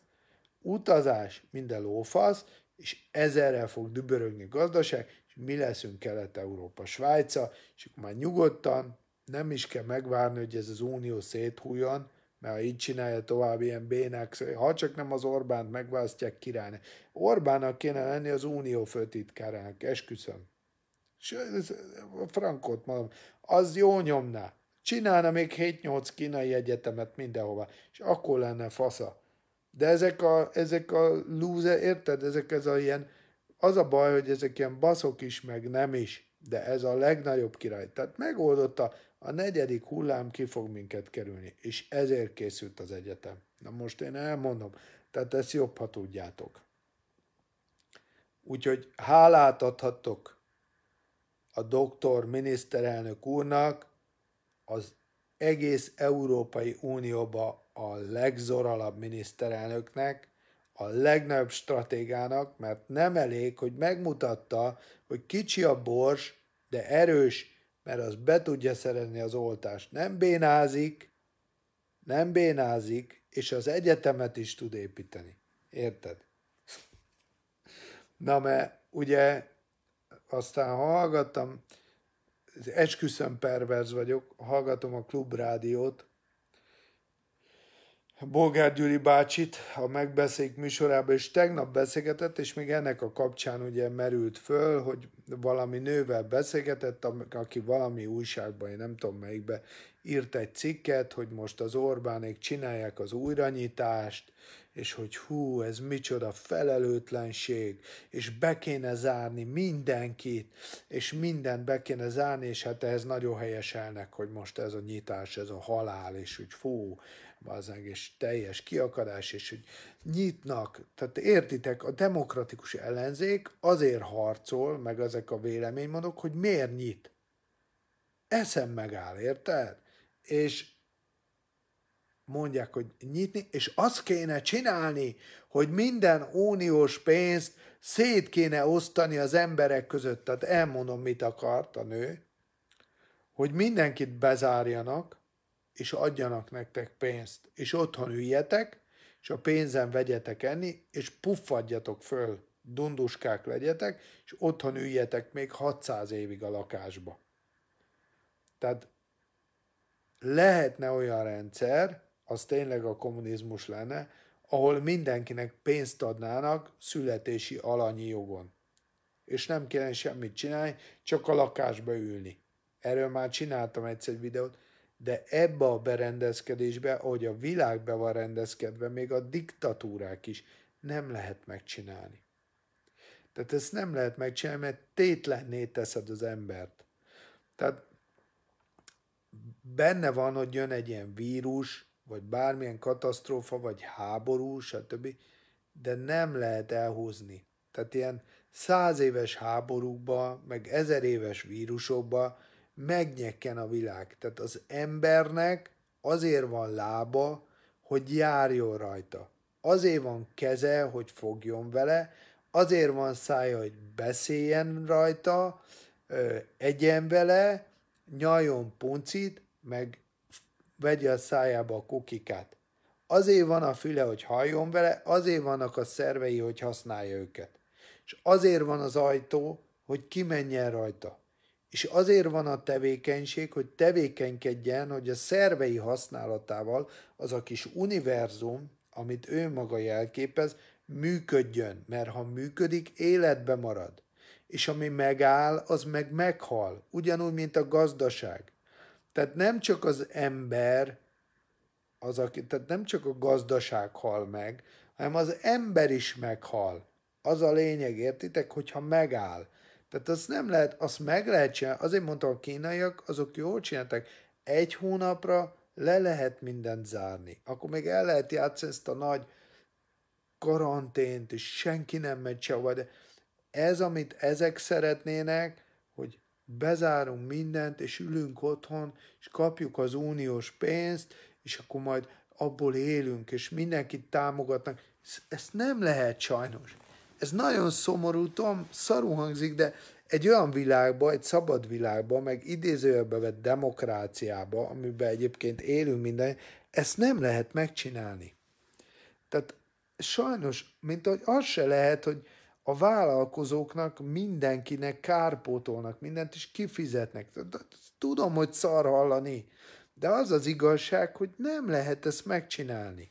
utazás, minden lófasz, és ezerrel fog dübörögni gazdaság, és mi leszünk Kelet-Európa Svájca, és akkor már nyugodtan nem is kell megvárni, hogy ez az unió széthújon, mert ha így csinálja tovább ilyen bénák, szóval ha csak nem az Orbánt megválasztják királynak. Orbának kéne lenni az unió főtitkárának, esküszöm. És frankot mondom, az jó nyomná. Csinálna még 7-8 kínai egyetemet mindenhova, és akkor lenne fasza. De ezek a, ezek a lúze, érted? Ezek ez a ilyen, az a baj, hogy ezek ilyen baszok is, meg nem is. De ez a legnagyobb király. Tehát megoldotta, a negyedik hullám ki fog minket kerülni. És ezért készült az egyetem. Na most én elmondom. Tehát ezt jobb, ha tudjátok. Úgyhogy hálát adhattok a doktor miniszterelnök úrnak az egész Európai Unióba a legzoralabb miniszterelnöknek, a legnagyobb stratégának, mert nem elég, hogy megmutatta, hogy kicsi a bors, de erős, mert az be tudja szerezni az oltást. Nem bénázik, nem bénázik, és az egyetemet is tud építeni. Érted? Na, mert ugye aztán hallgattam, esküszöm perverz vagyok, hallgatom a klubrádiót, Bolgár Gyuri bácsit a megbeszélt műsorában, és tegnap beszélgetett, és még ennek a kapcsán ugye merült föl, hogy valami nővel beszélgetett, aki valami újságban, én nem tudom melyikbe, írt egy cikket, hogy most az Orbánék csinálják az újranyitást, és hogy hú, ez micsoda felelőtlenség, és be kéne zárni mindenkit, és mindent be kéne zárni, és hát ehhez nagyon helyeselnek, hogy most ez a nyitás, ez a halál, és hogy fú, az és teljes kiakadás, és hogy nyitnak, tehát értitek, a demokratikus ellenzék azért harcol, meg ezek a véleménymondok, hogy miért nyit. Eszem megáll, érted? És mondják, hogy nyitni, és azt kéne csinálni, hogy minden uniós pénzt szét kéne osztani az emberek között. Tehát elmondom, mit akart a nő, hogy mindenkit bezárjanak, és adjanak nektek pénzt, és otthon üljetek, és a pénzen vegyetek enni, és puffadjatok föl, dunduskák legyetek, és otthon üljetek még 600 évig a lakásba. Tehát lehetne olyan rendszer, az tényleg a kommunizmus lenne, ahol mindenkinek pénzt adnának születési alanyi jogon. És nem kéne semmit csinálni, csak a lakásba ülni. Erről már csináltam egyszer videót, de ebbe a berendezkedésbe, ahogy a világ be van rendezkedve, még a diktatúrák is nem lehet megcsinálni. Tehát ezt nem lehet megcsinálni, mert tétlenné teszed az embert. Tehát benne van, hogy jön egy ilyen vírus, vagy bármilyen katasztrófa, vagy háború, stb. De nem lehet elhúzni. Tehát ilyen száz éves háborúkba, meg ezer éves vírusokba megnyekken a világ. Tehát az embernek azért van lába, hogy járjon rajta. Azért van keze, hogy fogjon vele, azért van szája, hogy beszéljen rajta, egyen vele, nyaljon puncit, meg vegye a szájába a kukikát. Azért van a füle, hogy halljon vele, azért vannak a szervei, hogy használja őket. És azért van az ajtó, hogy kimenjen rajta. És azért van a tevékenység, hogy tevékenykedjen, hogy a szervei használatával az a kis univerzum, amit ő maga jelképez, működjön, mert ha működik, életbe marad. És ami megáll, az meg meghal, ugyanúgy, mint a gazdaság. Tehát nem csak az ember, az, aki, tehát nem csak a gazdaság hal meg, hanem az ember is meghal. Az a lényeg, értitek, hogyha megáll. Tehát azt nem lehet, azt meg lehet csinálni. Azért mondtam, a kínaiak, azok jól csináltak. Egy hónapra le lehet mindent zárni. Akkor még el lehet játszani ezt a nagy karantént, és senki nem megy sehova. De ez, amit ezek szeretnének, bezárunk mindent, és ülünk otthon, és kapjuk az uniós pénzt, és akkor majd abból élünk, és mindenkit támogatnak. Ezt nem lehet sajnos. Ez nagyon szomorú, tudom, szarú hangzik, de egy olyan világba, egy szabad világba, meg idézőjelbe vett demokráciába, amiben egyébként élünk minden, ezt nem lehet megcsinálni. Tehát sajnos, mint ahogy az se lehet, hogy a vállalkozóknak mindenkinek kárpótolnak, mindent is kifizetnek. Tudom, hogy szar hallani, de az az igazság, hogy nem lehet ezt megcsinálni.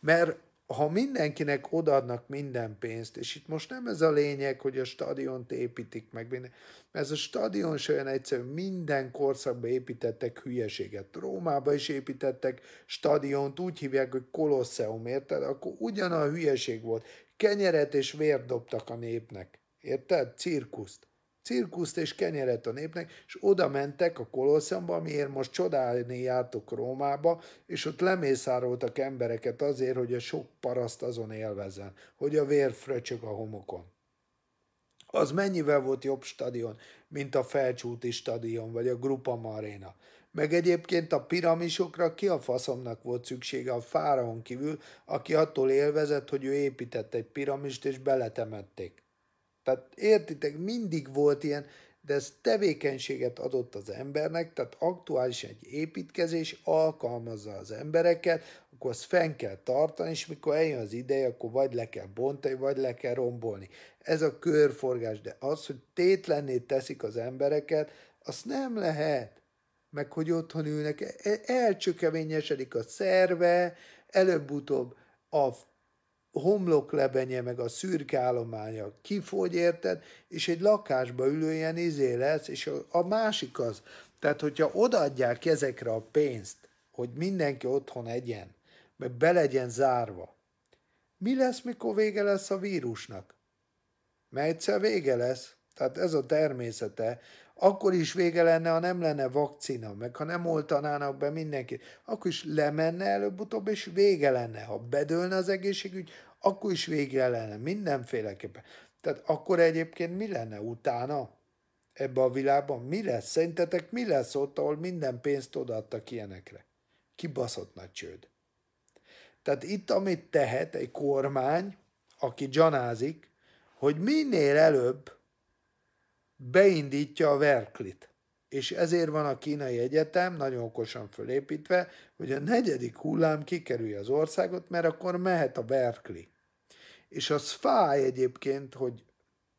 Mert ha mindenkinek odaadnak minden pénzt, és itt most nem ez a lényeg, hogy a stadiont építik meg minden, mert ez a stadion se olyan egyszerű, minden korszakban építettek hülyeséget. Rómába is építettek stadiont, úgy hívják, hogy Kolosseum, érted? Akkor ugyanaz a hülyeség volt. Kenyeret és vért dobtak a népnek. Érted? Cirkuszt. Cirkuszt és kenyeret a népnek, és oda mentek a Kolosszamba, amiért most csodálni jártok Rómába, és ott lemészároltak embereket azért, hogy a sok paraszt azon élvezzen, hogy a vér fröcsög a homokon az mennyivel volt jobb stadion, mint a Felcsúti stadion, vagy a Grupa Arena. Meg egyébként a piramisokra ki a faszomnak volt szüksége a fáraon kívül, aki attól élvezett, hogy ő épített egy piramist és beletemették. Tehát értitek, mindig volt ilyen, de ez tevékenységet adott az embernek, tehát aktuális egy építkezés alkalmazza az embereket, akkor azt fenn kell tartani, és mikor eljön az ideje, akkor vagy le kell bontani, vagy le kell rombolni. Ez a körforgás, de az, hogy tétlenné teszik az embereket, azt nem lehet meg hogy otthon ülnek, e-, elcsökevényesedik a szerve, előbb-utóbb a homloklebenye meg a szürke állománya kifogy, érted? És egy lakásba ülő ilyen izé lesz, és a, a másik az. Tehát, hogyha odaadják ezekre a pénzt, hogy mindenki otthon egyen, meg be legyen zárva, mi lesz, mikor vége lesz a vírusnak? Mert egyszer vége lesz. Tehát ez a természete, akkor is vége lenne, ha nem lenne vakcina, meg ha nem oltanának be mindenkit, akkor is lemenne előbb-utóbb, és vége lenne. Ha bedőlne az egészségügy, akkor is vége lenne, mindenféleképpen. Tehát akkor egyébként mi lenne utána ebbe a világban? Mi lesz? Szerintetek mi lesz ott, ahol minden pénzt odaadtak ilyenekre? Kibaszott nagy csőd. Tehát itt, amit tehet egy kormány, aki gyanázik, hogy minél előbb beindítja a verklit. És ezért van a kínai egyetem nagyon okosan fölépítve, hogy a negyedik hullám kikerülje az országot, mert akkor mehet a Berkeley. És az fáj egyébként, hogy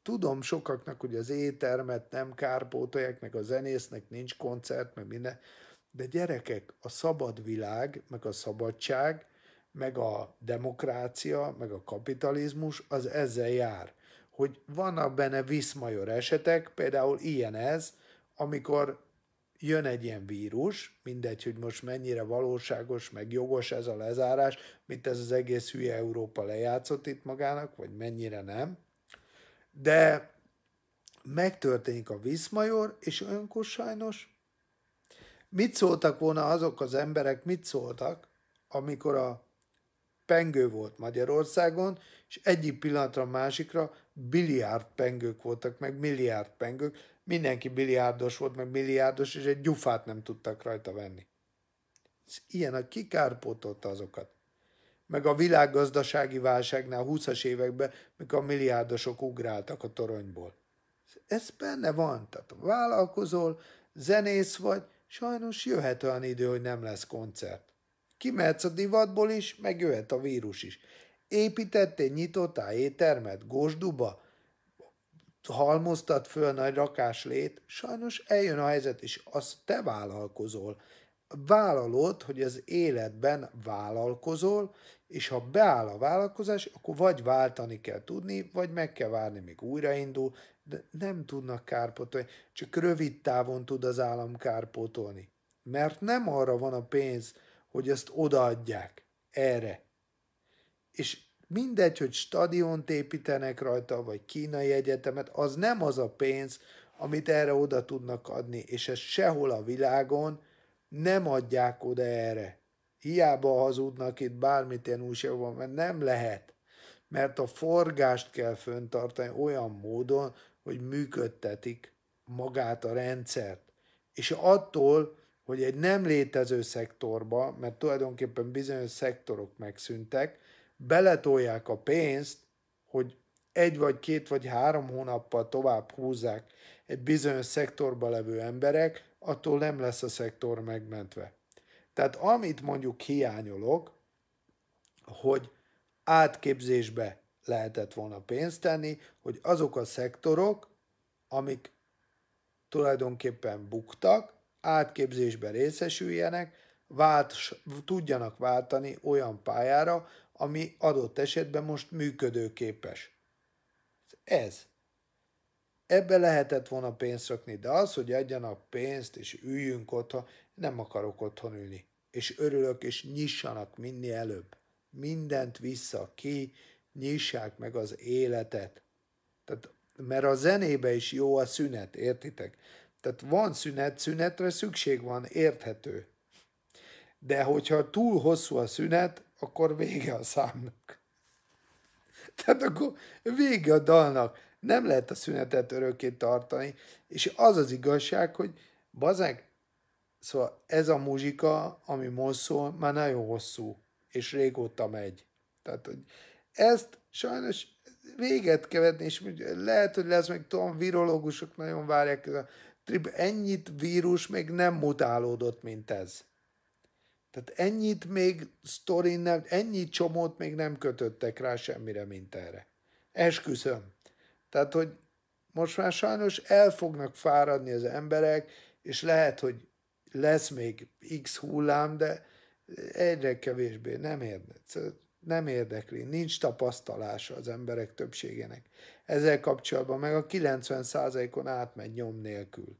tudom sokaknak, hogy az éttermet nem kárpótolják, meg a zenésznek nincs koncert, meg minden, de gyerekek, a szabad világ, meg a szabadság, meg a demokrácia, meg a kapitalizmus, az ezzel jár hogy vannak benne viszmajor esetek, például ilyen ez, amikor jön egy ilyen vírus, mindegy, hogy most mennyire valóságos, meg jogos ez a lezárás, mint ez az egész hülye Európa lejátszott itt magának, vagy mennyire nem, de megtörténik a vízmajor, és olyankor sajnos mit szóltak volna azok az emberek, mit szóltak, amikor a pengő volt Magyarországon, és egyik pillanatra másikra biliárd pengők voltak, meg milliárd pengők, mindenki biliárdos volt, meg milliárdos, és egy gyufát nem tudtak rajta venni. Ez ilyen, a kikárpótolta azokat. Meg a világgazdasági válságnál 20-as években, mikor a milliárdosok ugráltak a toronyból. Ez benne van, tehát vállalkozol, zenész vagy, sajnos jöhet olyan idő, hogy nem lesz koncert. Kimehetsz a divatból is, meg jöhet a vírus is épített egy nyitottá éttermet Gósduba, halmoztat föl nagy rakáslét, sajnos eljön a helyzet, és azt te vállalkozol. Vállalod, hogy az életben vállalkozol, és ha beáll a vállalkozás, akkor vagy váltani kell tudni, vagy meg kell várni, míg újraindul, de nem tudnak kárpótolni, csak rövid távon tud az állam kárpótolni. Mert nem arra van a pénz, hogy ezt odaadják erre és mindegy, hogy stadiont építenek rajta, vagy kínai egyetemet, az nem az a pénz, amit erre oda tudnak adni, és ezt sehol a világon nem adják oda erre. Hiába hazudnak itt bármit ilyen újságban, mert nem lehet. Mert a forgást kell föntartani olyan módon, hogy működtetik magát a rendszert. És attól, hogy egy nem létező szektorba, mert tulajdonképpen bizonyos szektorok megszűntek, beletolják a pénzt, hogy egy vagy két vagy három hónappal tovább húzzák egy bizonyos szektorba levő emberek, attól nem lesz a szektor megmentve. Tehát amit mondjuk hiányolok, hogy átképzésbe lehetett volna pénzt tenni, hogy azok a szektorok, amik tulajdonképpen buktak, átképzésbe részesüljenek, vált, tudjanak váltani olyan pályára, ami adott esetben most működőképes. Ez. Ebbe lehetett volna pénzt rakni, de az, hogy adjanak pénzt, és üljünk otthon, nem akarok otthon ülni. És örülök, és nyissanak minél előbb. Mindent vissza ki, nyissák meg az életet. Tehát, mert a zenébe is jó a szünet, értitek? Tehát van szünet, szünetre szükség van, érthető. De hogyha túl hosszú a szünet, akkor vége a számnak. Tehát akkor vége a dalnak. Nem lehet a szünetet örökké tartani, és az az igazság, hogy bazeg, szóval ez a muzsika, ami most szól, már nagyon hosszú, és régóta megy. Tehát, hogy ezt sajnos véget kevetni, és lehet, hogy lesz meg, tudom, virológusok nagyon várják, ez a trip, ennyit vírus még nem mutálódott, mint ez. Tehát ennyit még sztorin nem, ennyi csomót még nem kötöttek rá semmire, mint erre. Esküszöm. Tehát, hogy most már sajnos el fognak fáradni az emberek, és lehet, hogy lesz még x hullám, de egyre kevésbé nem érdekli, szóval nem érdekli, nincs tapasztalása az emberek többségének. Ezzel kapcsolatban meg a 90%-on átmegy nyom nélkül.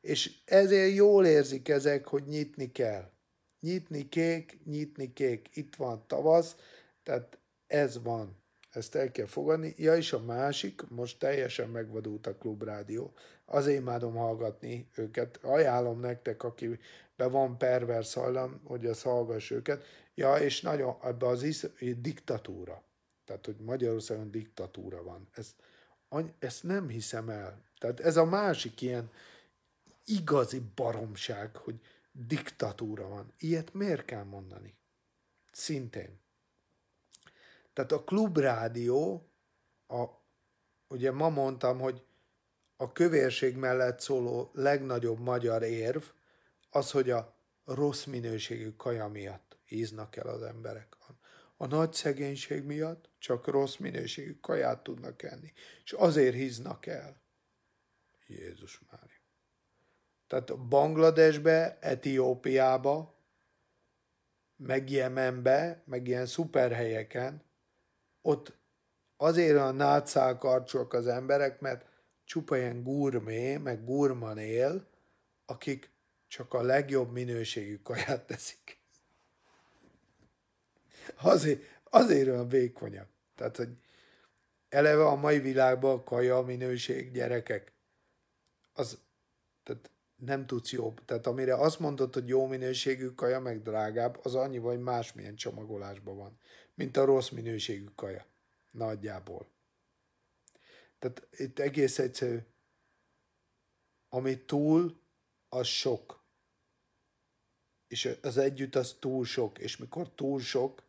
És ezért jól érzik ezek, hogy nyitni kell. Nyitni kék, nyitni kék. Itt van tavasz, tehát ez van. Ezt el kell fogadni. Ja, és a másik, most teljesen megvadult a klubrádió. Azért imádom hallgatni őket. Ajánlom nektek, aki be van pervers hajlam, hogy az hallgass őket. Ja, és nagyon, ebbe az is, diktatúra. Tehát, hogy Magyarországon diktatúra van. Ez, ezt nem hiszem el. Tehát ez a másik ilyen igazi baromság, hogy diktatúra van. Ilyet miért kell mondani? Szintén. Tehát a klubrádió, a, ugye ma mondtam, hogy a kövérség mellett szóló legnagyobb magyar érv az, hogy a rossz minőségű kaja miatt íznak el az emberek. A nagy szegénység miatt csak rossz minőségű kaját tudnak enni, és azért híznak el. Jézus már. Tehát Bangladesbe, Etiópiába, meg Jemenbe, meg ilyen szuperhelyeken, ott azért a nátszálkarcsok az emberek, mert csupa ilyen gurmé, meg gurman él, akik csak a legjobb minőségű kaját teszik. Azért, azért olyan vékonyak. Tehát, hogy eleve a mai világban a kaja minőség gyerekek, az tehát nem tudsz jobb. Tehát amire azt mondod, hogy jó minőségű kaja, meg drágább, az annyi vagy másmilyen csomagolásban van, mint a rossz minőségű kaja. Nagyjából. Tehát itt egész egyszerű. Ami túl, az sok. És az együtt az túl sok. És mikor túl sok,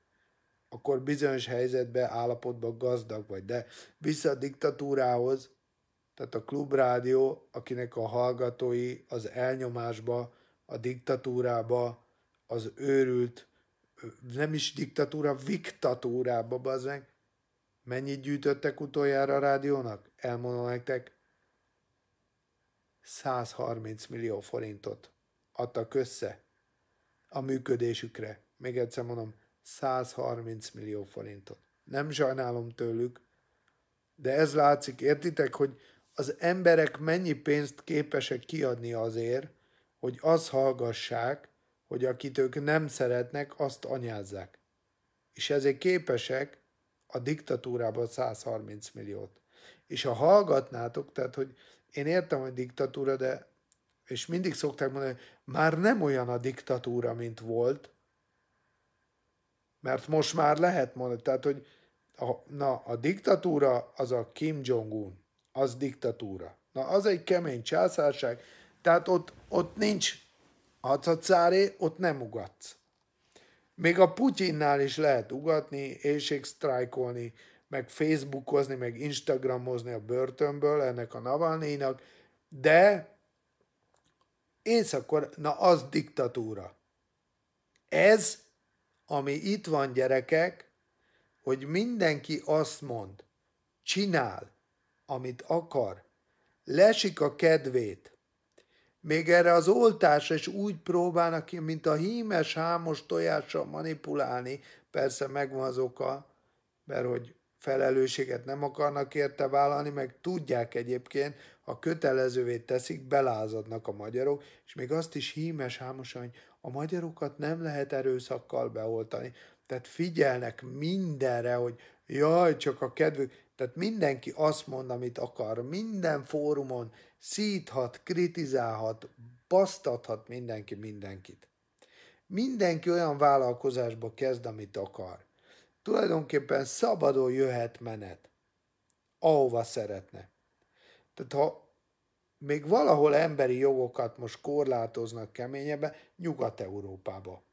akkor bizonyos helyzetbe, állapotban gazdag vagy. De vissza a diktatúrához, tehát a klubrádió, akinek a hallgatói az elnyomásba, a diktatúrába, az őrült, nem is diktatúra, viktatúrába, bazeg. Mennyit gyűjtöttek utoljára a rádiónak? Elmondom nektek. 130 millió forintot adtak össze a működésükre. Még egyszer mondom, 130 millió forintot. Nem sajnálom tőlük, de ez látszik, értitek, hogy az emberek mennyi pénzt képesek kiadni azért, hogy az hallgassák, hogy akit ők nem szeretnek, azt anyázzák. És ezért képesek a diktatúrába 130 milliót. És ha hallgatnátok, tehát hogy én értem, hogy diktatúra, de és mindig szokták mondani, hogy már nem olyan a diktatúra, mint volt, mert most már lehet mondani, tehát hogy a, na, a diktatúra az a Kim Jong-un az diktatúra. Na, az egy kemény császárság, tehát ott, ott nincs hacacáré, ott nem ugatsz. Még a Putyinnál is lehet ugatni, éjségsztrájkolni, meg Facebookozni, meg Instagramozni a börtönből ennek a Navalnyinak, de akkor, na az diktatúra. Ez, ami itt van gyerekek, hogy mindenki azt mond, csinál, amit akar. Lesik a kedvét. Még erre az oltásra is úgy próbálnak, mint a hímes hámos tojással manipulálni, persze megvan az oka, mert hogy felelősséget nem akarnak érte vállalni, meg tudják egyébként, ha kötelezővé teszik, belázadnak a magyarok, és még azt is hímes hámosan, hogy a magyarokat nem lehet erőszakkal beoltani. Tehát figyelnek mindenre, hogy jaj, csak a kedvük. Tehát mindenki azt mond, amit akar, minden fórumon szíthat, kritizálhat, basztathat mindenki mindenkit. Mindenki olyan vállalkozásba kezd, amit akar. Tulajdonképpen szabadon jöhet menet, ahova szeretne. Tehát ha még valahol emberi jogokat most korlátoznak keményebben, Nyugat-Európába.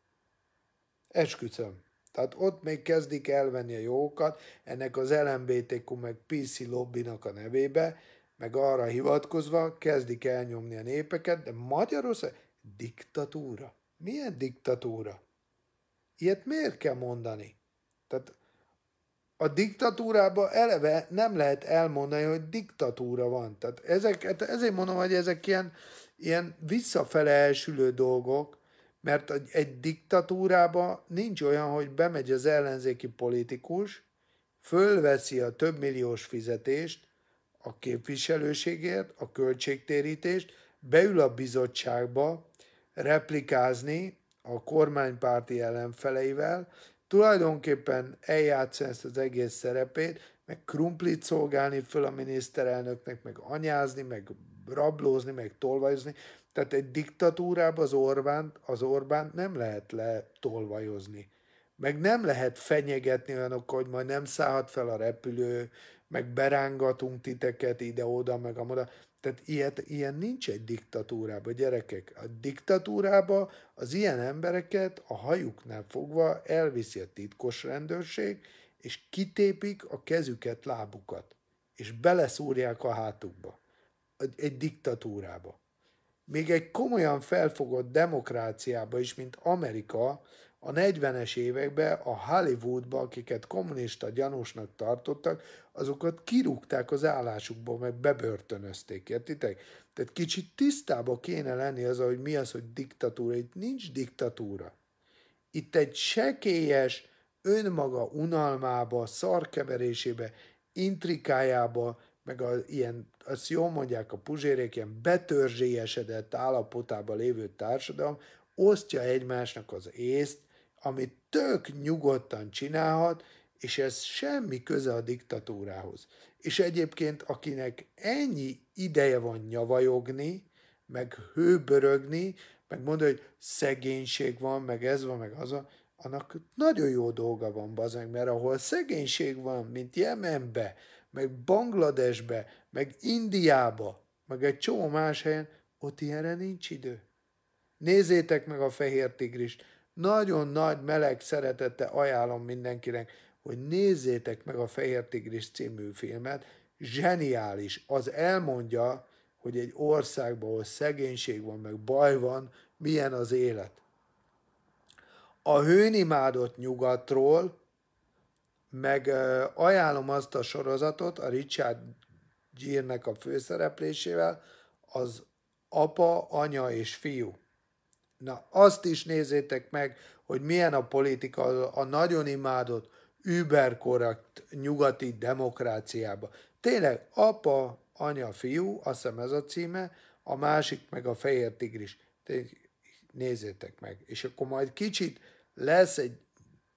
Esküszöm. Tehát ott még kezdik elvenni a jókat ennek az LMBTQ meg PC lobbynak a nevébe, meg arra hivatkozva kezdik elnyomni a népeket, de Magyarország diktatúra. Milyen diktatúra? Ilyet miért kell mondani? Tehát a diktatúrában eleve nem lehet elmondani, hogy diktatúra van. Tehát ezek, hát ezért mondom, hogy ezek ilyen, ilyen visszafele elsülő dolgok, mert egy diktatúrába nincs olyan, hogy bemegy az ellenzéki politikus, fölveszi a több milliós fizetést, a képviselőségért, a költségtérítést, beül a bizottságba replikázni a kormánypárti ellenfeleivel, tulajdonképpen eljátsza ezt az egész szerepét, meg krumplit szolgálni föl a miniszterelnöknek, meg anyázni, meg rablózni, meg tolvajozni. Tehát egy diktatúrába az Orbán, az Orbán nem lehet letolvajozni. Meg nem lehet fenyegetni olyanokkal, hogy majd nem szállhat fel a repülő, meg berángatunk titeket ide-oda, meg amoda. Tehát ilyet, ilyen nincs egy diktatúrában, gyerekek. A diktatúrában az ilyen embereket a hajuknál fogva elviszi a titkos rendőrség, és kitépik a kezüket, lábukat, és beleszúrják a hátukba. Egy diktatúrába. Még egy komolyan felfogott demokráciába is, mint Amerika, a 40-es években a Hollywoodba, akiket kommunista gyanúsnak tartottak, azokat kirúgták az állásukból, meg bebörtönözték, értitek? Tehát kicsit tisztába kéne lenni az, hogy mi az, hogy diktatúra. Itt nincs diktatúra. Itt egy sekélyes, önmaga unalmába, szarkeverésébe, intrikájába, meg a ilyen azt jól mondják a puzsérék, ilyen betörzséjesedett állapotában lévő társadalom osztja egymásnak az észt, amit tök nyugodtan csinálhat, és ez semmi köze a diktatúrához. És egyébként, akinek ennyi ideje van nyavajogni, meg hőbörögni, meg mondani, hogy szegénység van, meg ez van, meg az van, annak nagyon jó dolga van, bazánk, mert ahol szegénység van, mint Jemenbe, meg Bangladesbe, meg Indiába, meg egy csomó más helyen, ott ilyenre nincs idő. Nézzétek meg a fehér tigrist. Nagyon nagy meleg szeretete ajánlom mindenkinek, hogy nézzétek meg a Fehér Tigris című filmet. Zseniális. Az elmondja, hogy egy országban, ahol szegénység van, meg baj van, milyen az élet. A hőn imádott nyugatról meg ajánlom azt a sorozatot, a Richard Gírnek a főszereplésével, az apa, anya és fiú. Na, azt is nézzétek meg, hogy milyen a politika a nagyon imádott, überkorrekt nyugati demokráciába. Tényleg, apa, anya, fiú, azt hiszem ez a címe, a másik meg a fehér tigris. Nézzétek meg. És akkor majd kicsit lesz egy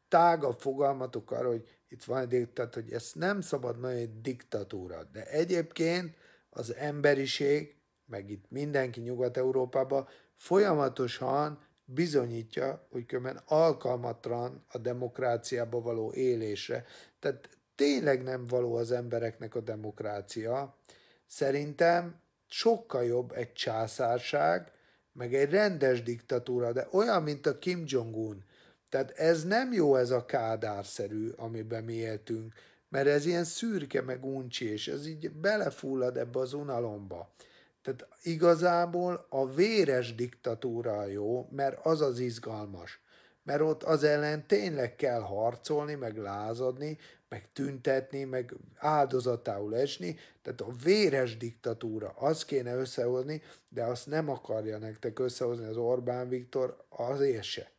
tágabb fogalmatok arra, hogy itt van egy diktat, hogy ezt nem szabad mondani, hogy diktatúra. De egyébként az emberiség, meg itt mindenki Nyugat-Európában folyamatosan bizonyítja, hogy különben alkalmatlan a demokráciába való élésre. Tehát tényleg nem való az embereknek a demokrácia. Szerintem sokkal jobb egy császárság, meg egy rendes diktatúra, de olyan, mint a Kim Jong-un. Tehát ez nem jó ez a kádárszerű, amiben mi éltünk, mert ez ilyen szürke, meg uncsi, és ez így belefullad ebbe az unalomba. Tehát igazából a véres diktatúra jó, mert az az izgalmas. Mert ott az ellen tényleg kell harcolni, meg lázadni, meg tüntetni, meg áldozatául esni. Tehát a véres diktatúra, azt kéne összehozni, de azt nem akarja nektek összehozni az Orbán Viktor, azért se.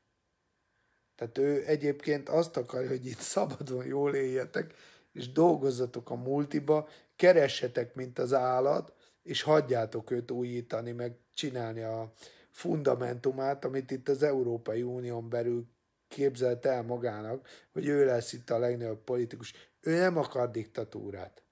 Tehát ő egyébként azt akarja, hogy itt szabadon jól éljetek, és dolgozzatok a multiba, keressetek, mint az állat, és hagyjátok őt újítani, meg csinálni a fundamentumát, amit itt az Európai Unión belül képzelt el magának, hogy ő lesz itt a legnagyobb politikus. Ő nem akar diktatúrát.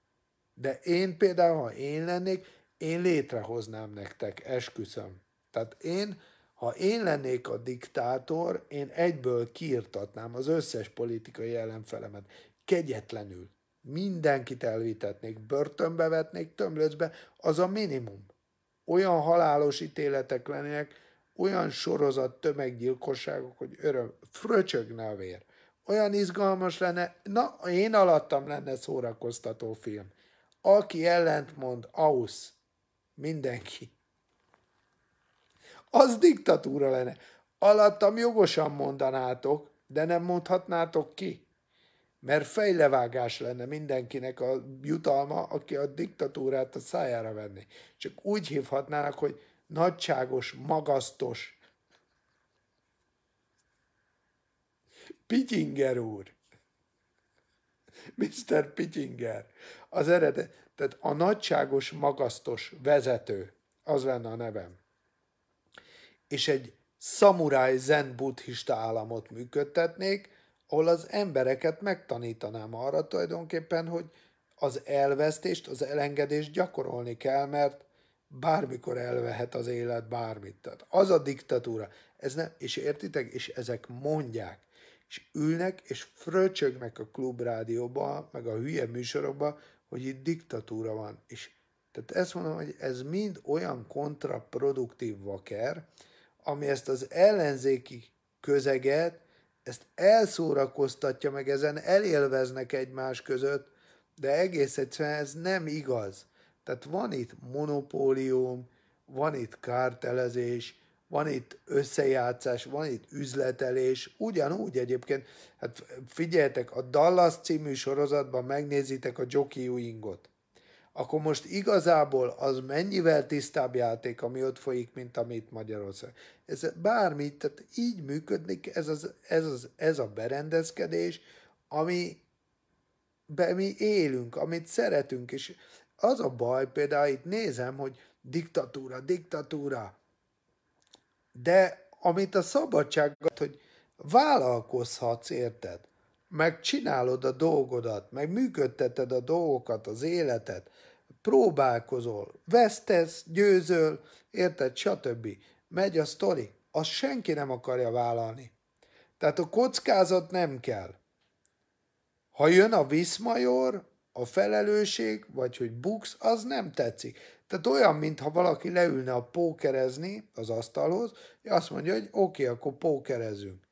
De én például, ha én lennék, én létrehoznám nektek, esküszöm. Tehát én ha én lennék a diktátor, én egyből kiirtatnám az összes politikai ellenfelemet. Kegyetlenül. Mindenkit elvitetnék, börtönbe vetnék, tömlöcbe, az a minimum. Olyan halálos ítéletek lennének, olyan sorozat tömeggyilkosságok, hogy öröm, fröcsögne a vér. Olyan izgalmas lenne, na, én alattam lenne szórakoztató film. Aki ellent mond, ausz. Mindenki az diktatúra lenne. Alattam jogosan mondanátok, de nem mondhatnátok ki. Mert fejlevágás lenne mindenkinek a jutalma, aki a diktatúrát a szájára venni. Csak úgy hívhatnának, hogy nagyságos, magasztos. Pityinger úr. Mr. Pityinger. Az eredet, tehát a nagyságos, magasztos vezető. Az lenne a nevem és egy szamuráj zen buddhista államot működtetnék, ahol az embereket megtanítanám arra tulajdonképpen, hogy az elvesztést, az elengedést gyakorolni kell, mert bármikor elvehet az élet bármit. Tehát az a diktatúra. Ez nem, és értitek? És ezek mondják. És ülnek, és fröcsögnek a klubrádióba, meg a hülye műsorokba, hogy itt diktatúra van. És tehát ezt mondom, hogy ez mind olyan kontraproduktív vaker, ami ezt az ellenzéki közeget, ezt elszórakoztatja meg, ezen elélveznek egymás között, de egész egyszerűen ez nem igaz. Tehát van itt monopólium, van itt kártelezés, van itt összejátszás, van itt üzletelés, ugyanúgy egyébként, hát figyeljetek, a Dallas című sorozatban megnézitek a Jockey Wingot akkor most igazából az mennyivel tisztább játék, ami ott folyik, mint amit Magyarország. Ez bármi, tehát így működik ez, az, ez, az, ez a berendezkedés, ami be mi élünk, amit szeretünk, és az a baj, például itt nézem, hogy diktatúra, diktatúra, de amit a szabadság, hogy vállalkozhatsz, érted? Meg csinálod a dolgodat, meg működteted a dolgokat, az életet, próbálkozol, vesztesz, győzöl, érted, stb. Megy a sztori. Azt senki nem akarja vállalni. Tehát a kockázat nem kell. Ha jön a viszmajor, a felelősség, vagy hogy buksz, az nem tetszik. Tehát olyan, mintha valaki leülne a pókerezni az asztalhoz, és azt mondja, hogy oké, okay, akkor pókerezünk.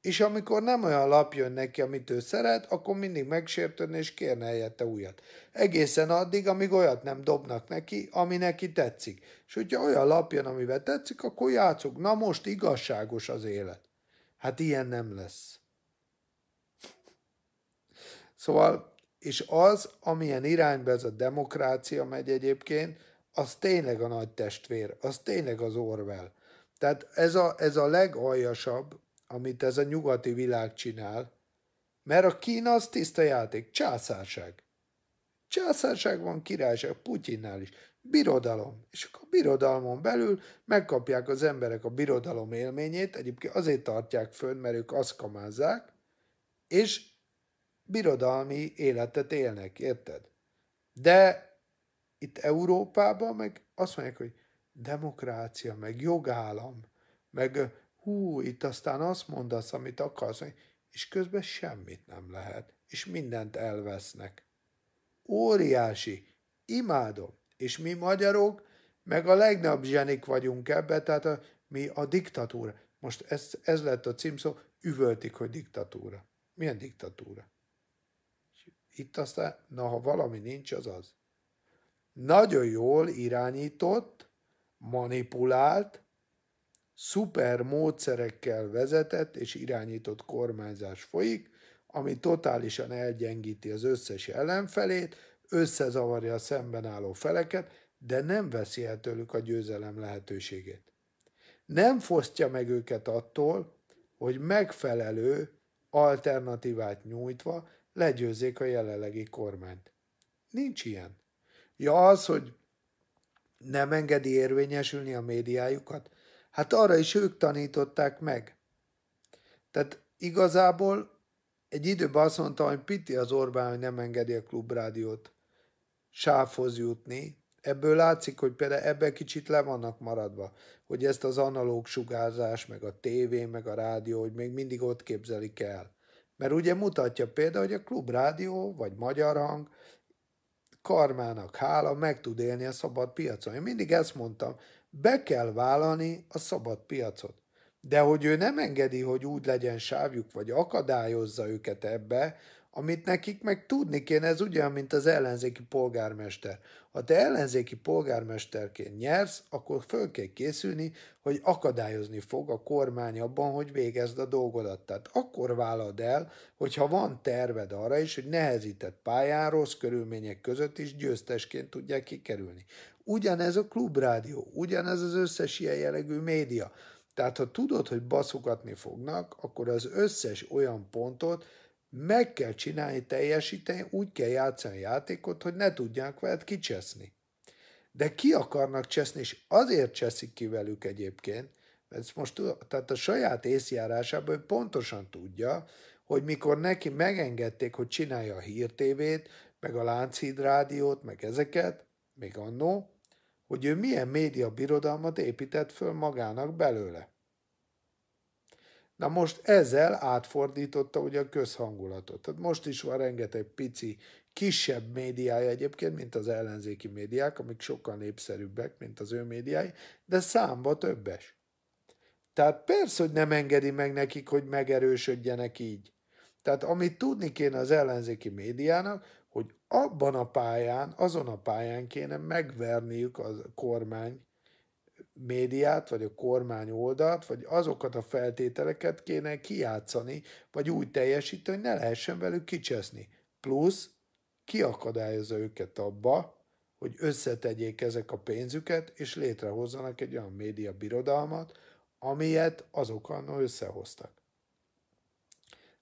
És amikor nem olyan lap jön neki, amit ő szeret, akkor mindig megsértődne és kérne helyette újat. Egészen addig, amíg olyat nem dobnak neki, ami neki tetszik. És hogyha olyan lap jön, amivel tetszik, akkor játszunk. Na most igazságos az élet. Hát ilyen nem lesz. Szóval, és az, amilyen irányba ez a demokrácia megy egyébként, az tényleg a nagy testvér, az tényleg az Orwell. Tehát ez a, ez a legaljasabb, amit ez a nyugati világ csinál, mert a Kína az tiszta játék, császárság. Császárság van királyság, Putyinnál is. Birodalom. És akkor a birodalmon belül megkapják az emberek a birodalom élményét, egyébként azért tartják fönn, mert ők azt kamázzák, és birodalmi életet élnek, érted? De itt Európában meg azt mondják, hogy demokrácia, meg jogállam, meg hú, itt aztán azt mondasz, amit akarsz, és közben semmit nem lehet, és mindent elvesznek. Óriási, imádom, és mi magyarok, meg a legnagyobb zsenik vagyunk ebbe, tehát a, mi a diktatúra. Most ez, ez lett a címszó, üvöltik, hogy diktatúra. Milyen diktatúra? Itt aztán, na ha valami nincs, az az. Nagyon jól irányított, manipulált, szuper módszerekkel vezetett és irányított kormányzás folyik, ami totálisan elgyengíti az összes ellenfelét, összezavarja a szemben álló feleket, de nem veszi el tőlük a győzelem lehetőségét. Nem fosztja meg őket attól, hogy megfelelő alternatívát nyújtva legyőzzék a jelenlegi kormányt. Nincs ilyen. Ja az, hogy nem engedi érvényesülni a médiájukat, Hát arra is ők tanították meg. Tehát igazából egy időben azt mondta, hogy piti az Orbán, hogy nem engedi a klubrádiót sávhoz jutni. Ebből látszik, hogy például ebbe kicsit le vannak maradva, hogy ezt az analóg sugárzás, meg a tévé, meg a rádió, hogy még mindig ott képzelik el. Mert ugye mutatja például, hogy a klubrádió, vagy magyar hang, karmának hála meg tud élni a szabad piacon. Én mindig ezt mondtam, be kell vállalni a szabad piacot. De hogy ő nem engedi, hogy úgy legyen sávjuk, vagy akadályozza őket ebbe, amit nekik meg tudni kéne, ez ugyan, mint az ellenzéki polgármester. Ha te ellenzéki polgármesterként nyersz, akkor föl kell készülni, hogy akadályozni fog a kormány abban, hogy végezd a dolgodat. Tehát akkor vállald el, hogyha van terved arra is, hogy nehezített pályán, rossz körülmények között is győztesként tudják kikerülni. Ugyanez a klubrádió, ugyanez az összes ilyen jellegű média. Tehát ha tudod, hogy baszogatni fognak, akkor az összes olyan pontot meg kell csinálni, teljesíteni, úgy kell játszani a játékot, hogy ne tudják veled kicseszni. De ki akarnak cseszni, és azért cseszik ki velük egyébként, mert most tehát a saját észjárásában ő pontosan tudja, hogy mikor neki megengedték, hogy csinálja a hírtévét, meg a Lánchíd rádiót, meg ezeket, még annó, hogy ő milyen média birodalmat épített föl magának belőle. Na most ezzel átfordította ugye a közhangulatot. Tehát most is van rengeteg pici, kisebb médiája egyébként, mint az ellenzéki médiák, amik sokkal népszerűbbek, mint az ő médiái, de számba többes. Tehát persze, hogy nem engedi meg nekik, hogy megerősödjenek így. Tehát amit tudni kéne az ellenzéki médiának, hogy abban a pályán, azon a pályán kéne megverniük a kormány médiát, vagy a kormány oldalt, vagy azokat a feltételeket kéne kiátszani, vagy úgy teljesíteni, hogy ne lehessen velük kicseszni. Plusz kiakadályozza őket abba, hogy összetegyék ezek a pénzüket, és létrehozzanak egy olyan média birodalmat, amilyet azok anna összehoztak.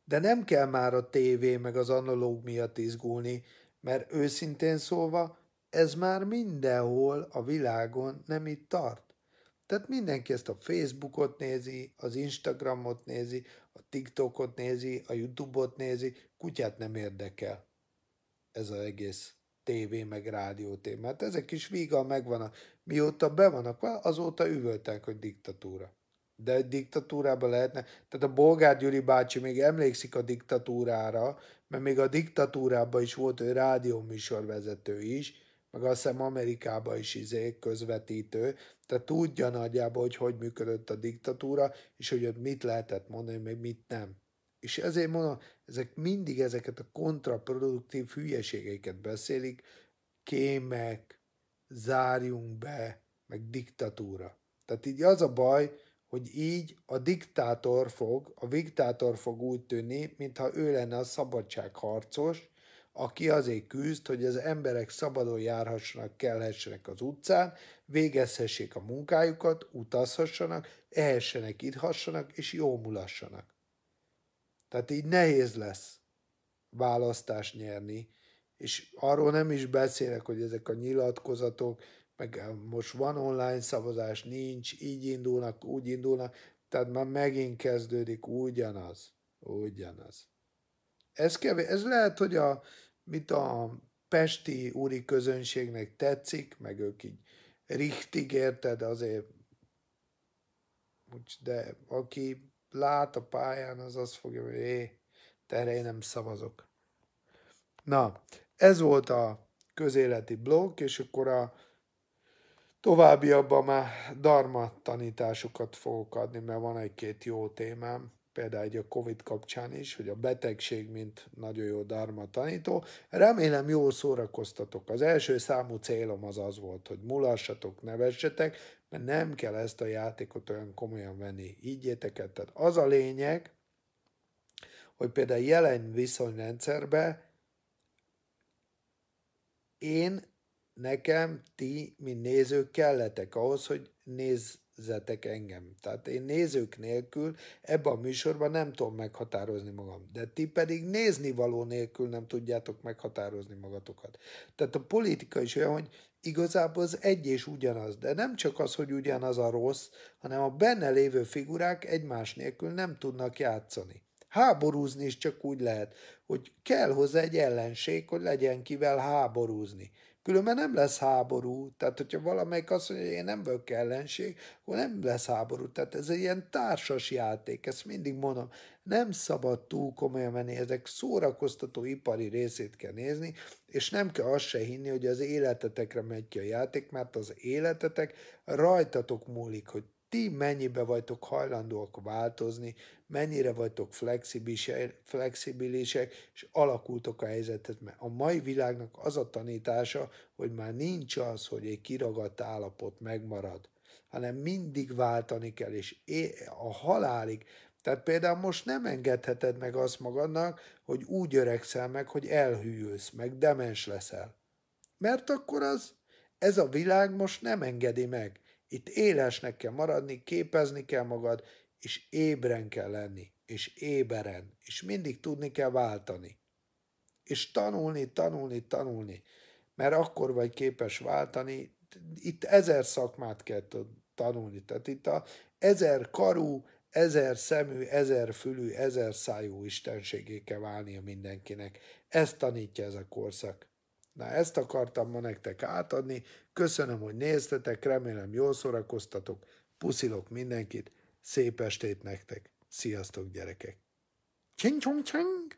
De nem kell már a tévé meg az analóg miatt izgulni, mert őszintén szólva, ez már mindenhol a világon nem itt tart. Tehát mindenki ezt a Facebookot nézi, az Instagramot nézi, a TikTokot nézi, a YouTube-ot nézi, kutyát nem érdekel ez az egész tévé meg rádió témát. Ezek is vígan megvan, a, mióta be vannak, azóta üvöltek, hogy diktatúra. De egy diktatúrába lehetne, tehát a Bolgár Gyuri bácsi még emlékszik a diktatúrára, mert még a diktatúrában is volt ő rádióműsorvezető is, meg azt hiszem Amerikába is izé közvetítő, tehát tudja nagyjából, hogy hogy működött a diktatúra, és hogy ott mit lehetett mondani, meg mit nem. És ezért mondom, ezek mindig ezeket a kontraproduktív hülyeségeket beszélik, kémek, zárjunk be, meg diktatúra. Tehát így az a baj, hogy így a diktátor fog, a diktátor fog úgy tűnni, mintha ő lenne a szabadságharcos, aki azért küzd, hogy az emberek szabadon járhassanak, kelhessenek az utcán, végezhessék a munkájukat, utazhassanak, ehessenek, idhassanak és mulassanak. Tehát így nehéz lesz választást nyerni, és arról nem is beszélek, hogy ezek a nyilatkozatok, meg most van online szavazás, nincs, így indulnak, úgy indulnak, tehát már megint kezdődik ugyanaz, ugyanaz. Ez, kevés, ez lehet, hogy a, mit a pesti úri közönségnek tetszik, meg ők így richtig érted, azért de aki lát a pályán, az azt fogja, hogy é, erre én nem szavazok. Na, ez volt a közéleti blokk, és akkor a továbbiabban már darma tanításokat fogok adni, mert van egy-két jó témám például egy a Covid kapcsán is, hogy a betegség, mint nagyon jó dharma tanító. Remélem jól szórakoztatok. Az első számú célom az az volt, hogy mulassatok, nevessetek, mert nem kell ezt a játékot olyan komolyan venni. Ígyétek el. Tehát az a lényeg, hogy például jelen viszonyrendszerben én, nekem, ti, mint nézők kelletek ahhoz, hogy néz, nézzetek engem. Tehát én nézők nélkül ebben a műsorban nem tudom meghatározni magam, de ti pedig nézni való nélkül nem tudjátok meghatározni magatokat. Tehát a politika is olyan, hogy igazából az egy és ugyanaz, de nem csak az, hogy ugyanaz a rossz, hanem a benne lévő figurák egymás nélkül nem tudnak játszani. Háborúzni is csak úgy lehet, hogy kell hozzá egy ellenség, hogy legyen kivel háborúzni. Különben nem lesz háború. Tehát, hogyha valamelyik azt mondja, hogy én nem vagyok ellenség, akkor nem lesz háború. Tehát ez egy ilyen társas játék, ezt mindig mondom. Nem szabad túl komolyan menni, ezek szórakoztató ipari részét kell nézni, és nem kell azt se hinni, hogy az életetekre megy ki a játék, mert az életetek rajtatok múlik, hogy ti mennyibe vagytok hajlandóak változni, mennyire vagytok flexibilisek, és alakultok a helyzetet, mert a mai világnak az a tanítása, hogy már nincs az, hogy egy kiragadt állapot megmarad, hanem mindig váltani kell, és a halálig, tehát például most nem engedheted meg azt magadnak, hogy úgy öregszel meg, hogy elhűlsz, meg demens leszel. Mert akkor az, ez a világ most nem engedi meg itt élesnek kell maradni, képezni kell magad, és ébren kell lenni, és éberen, és mindig tudni kell váltani. És tanulni, tanulni, tanulni, mert akkor vagy képes váltani, itt ezer szakmát kell tanulni. Tehát itt a ezer karú, ezer szemű, ezer fülű, ezer szájú istenségé kell válnia mindenkinek. Ezt tanítja ez a korszak. Na, ezt akartam ma nektek átadni. Köszönöm, hogy néztetek, remélem jól szórakoztatok. Puszilok mindenkit, szép estét nektek. Sziasztok, gyerekek! Csing-csong-csing!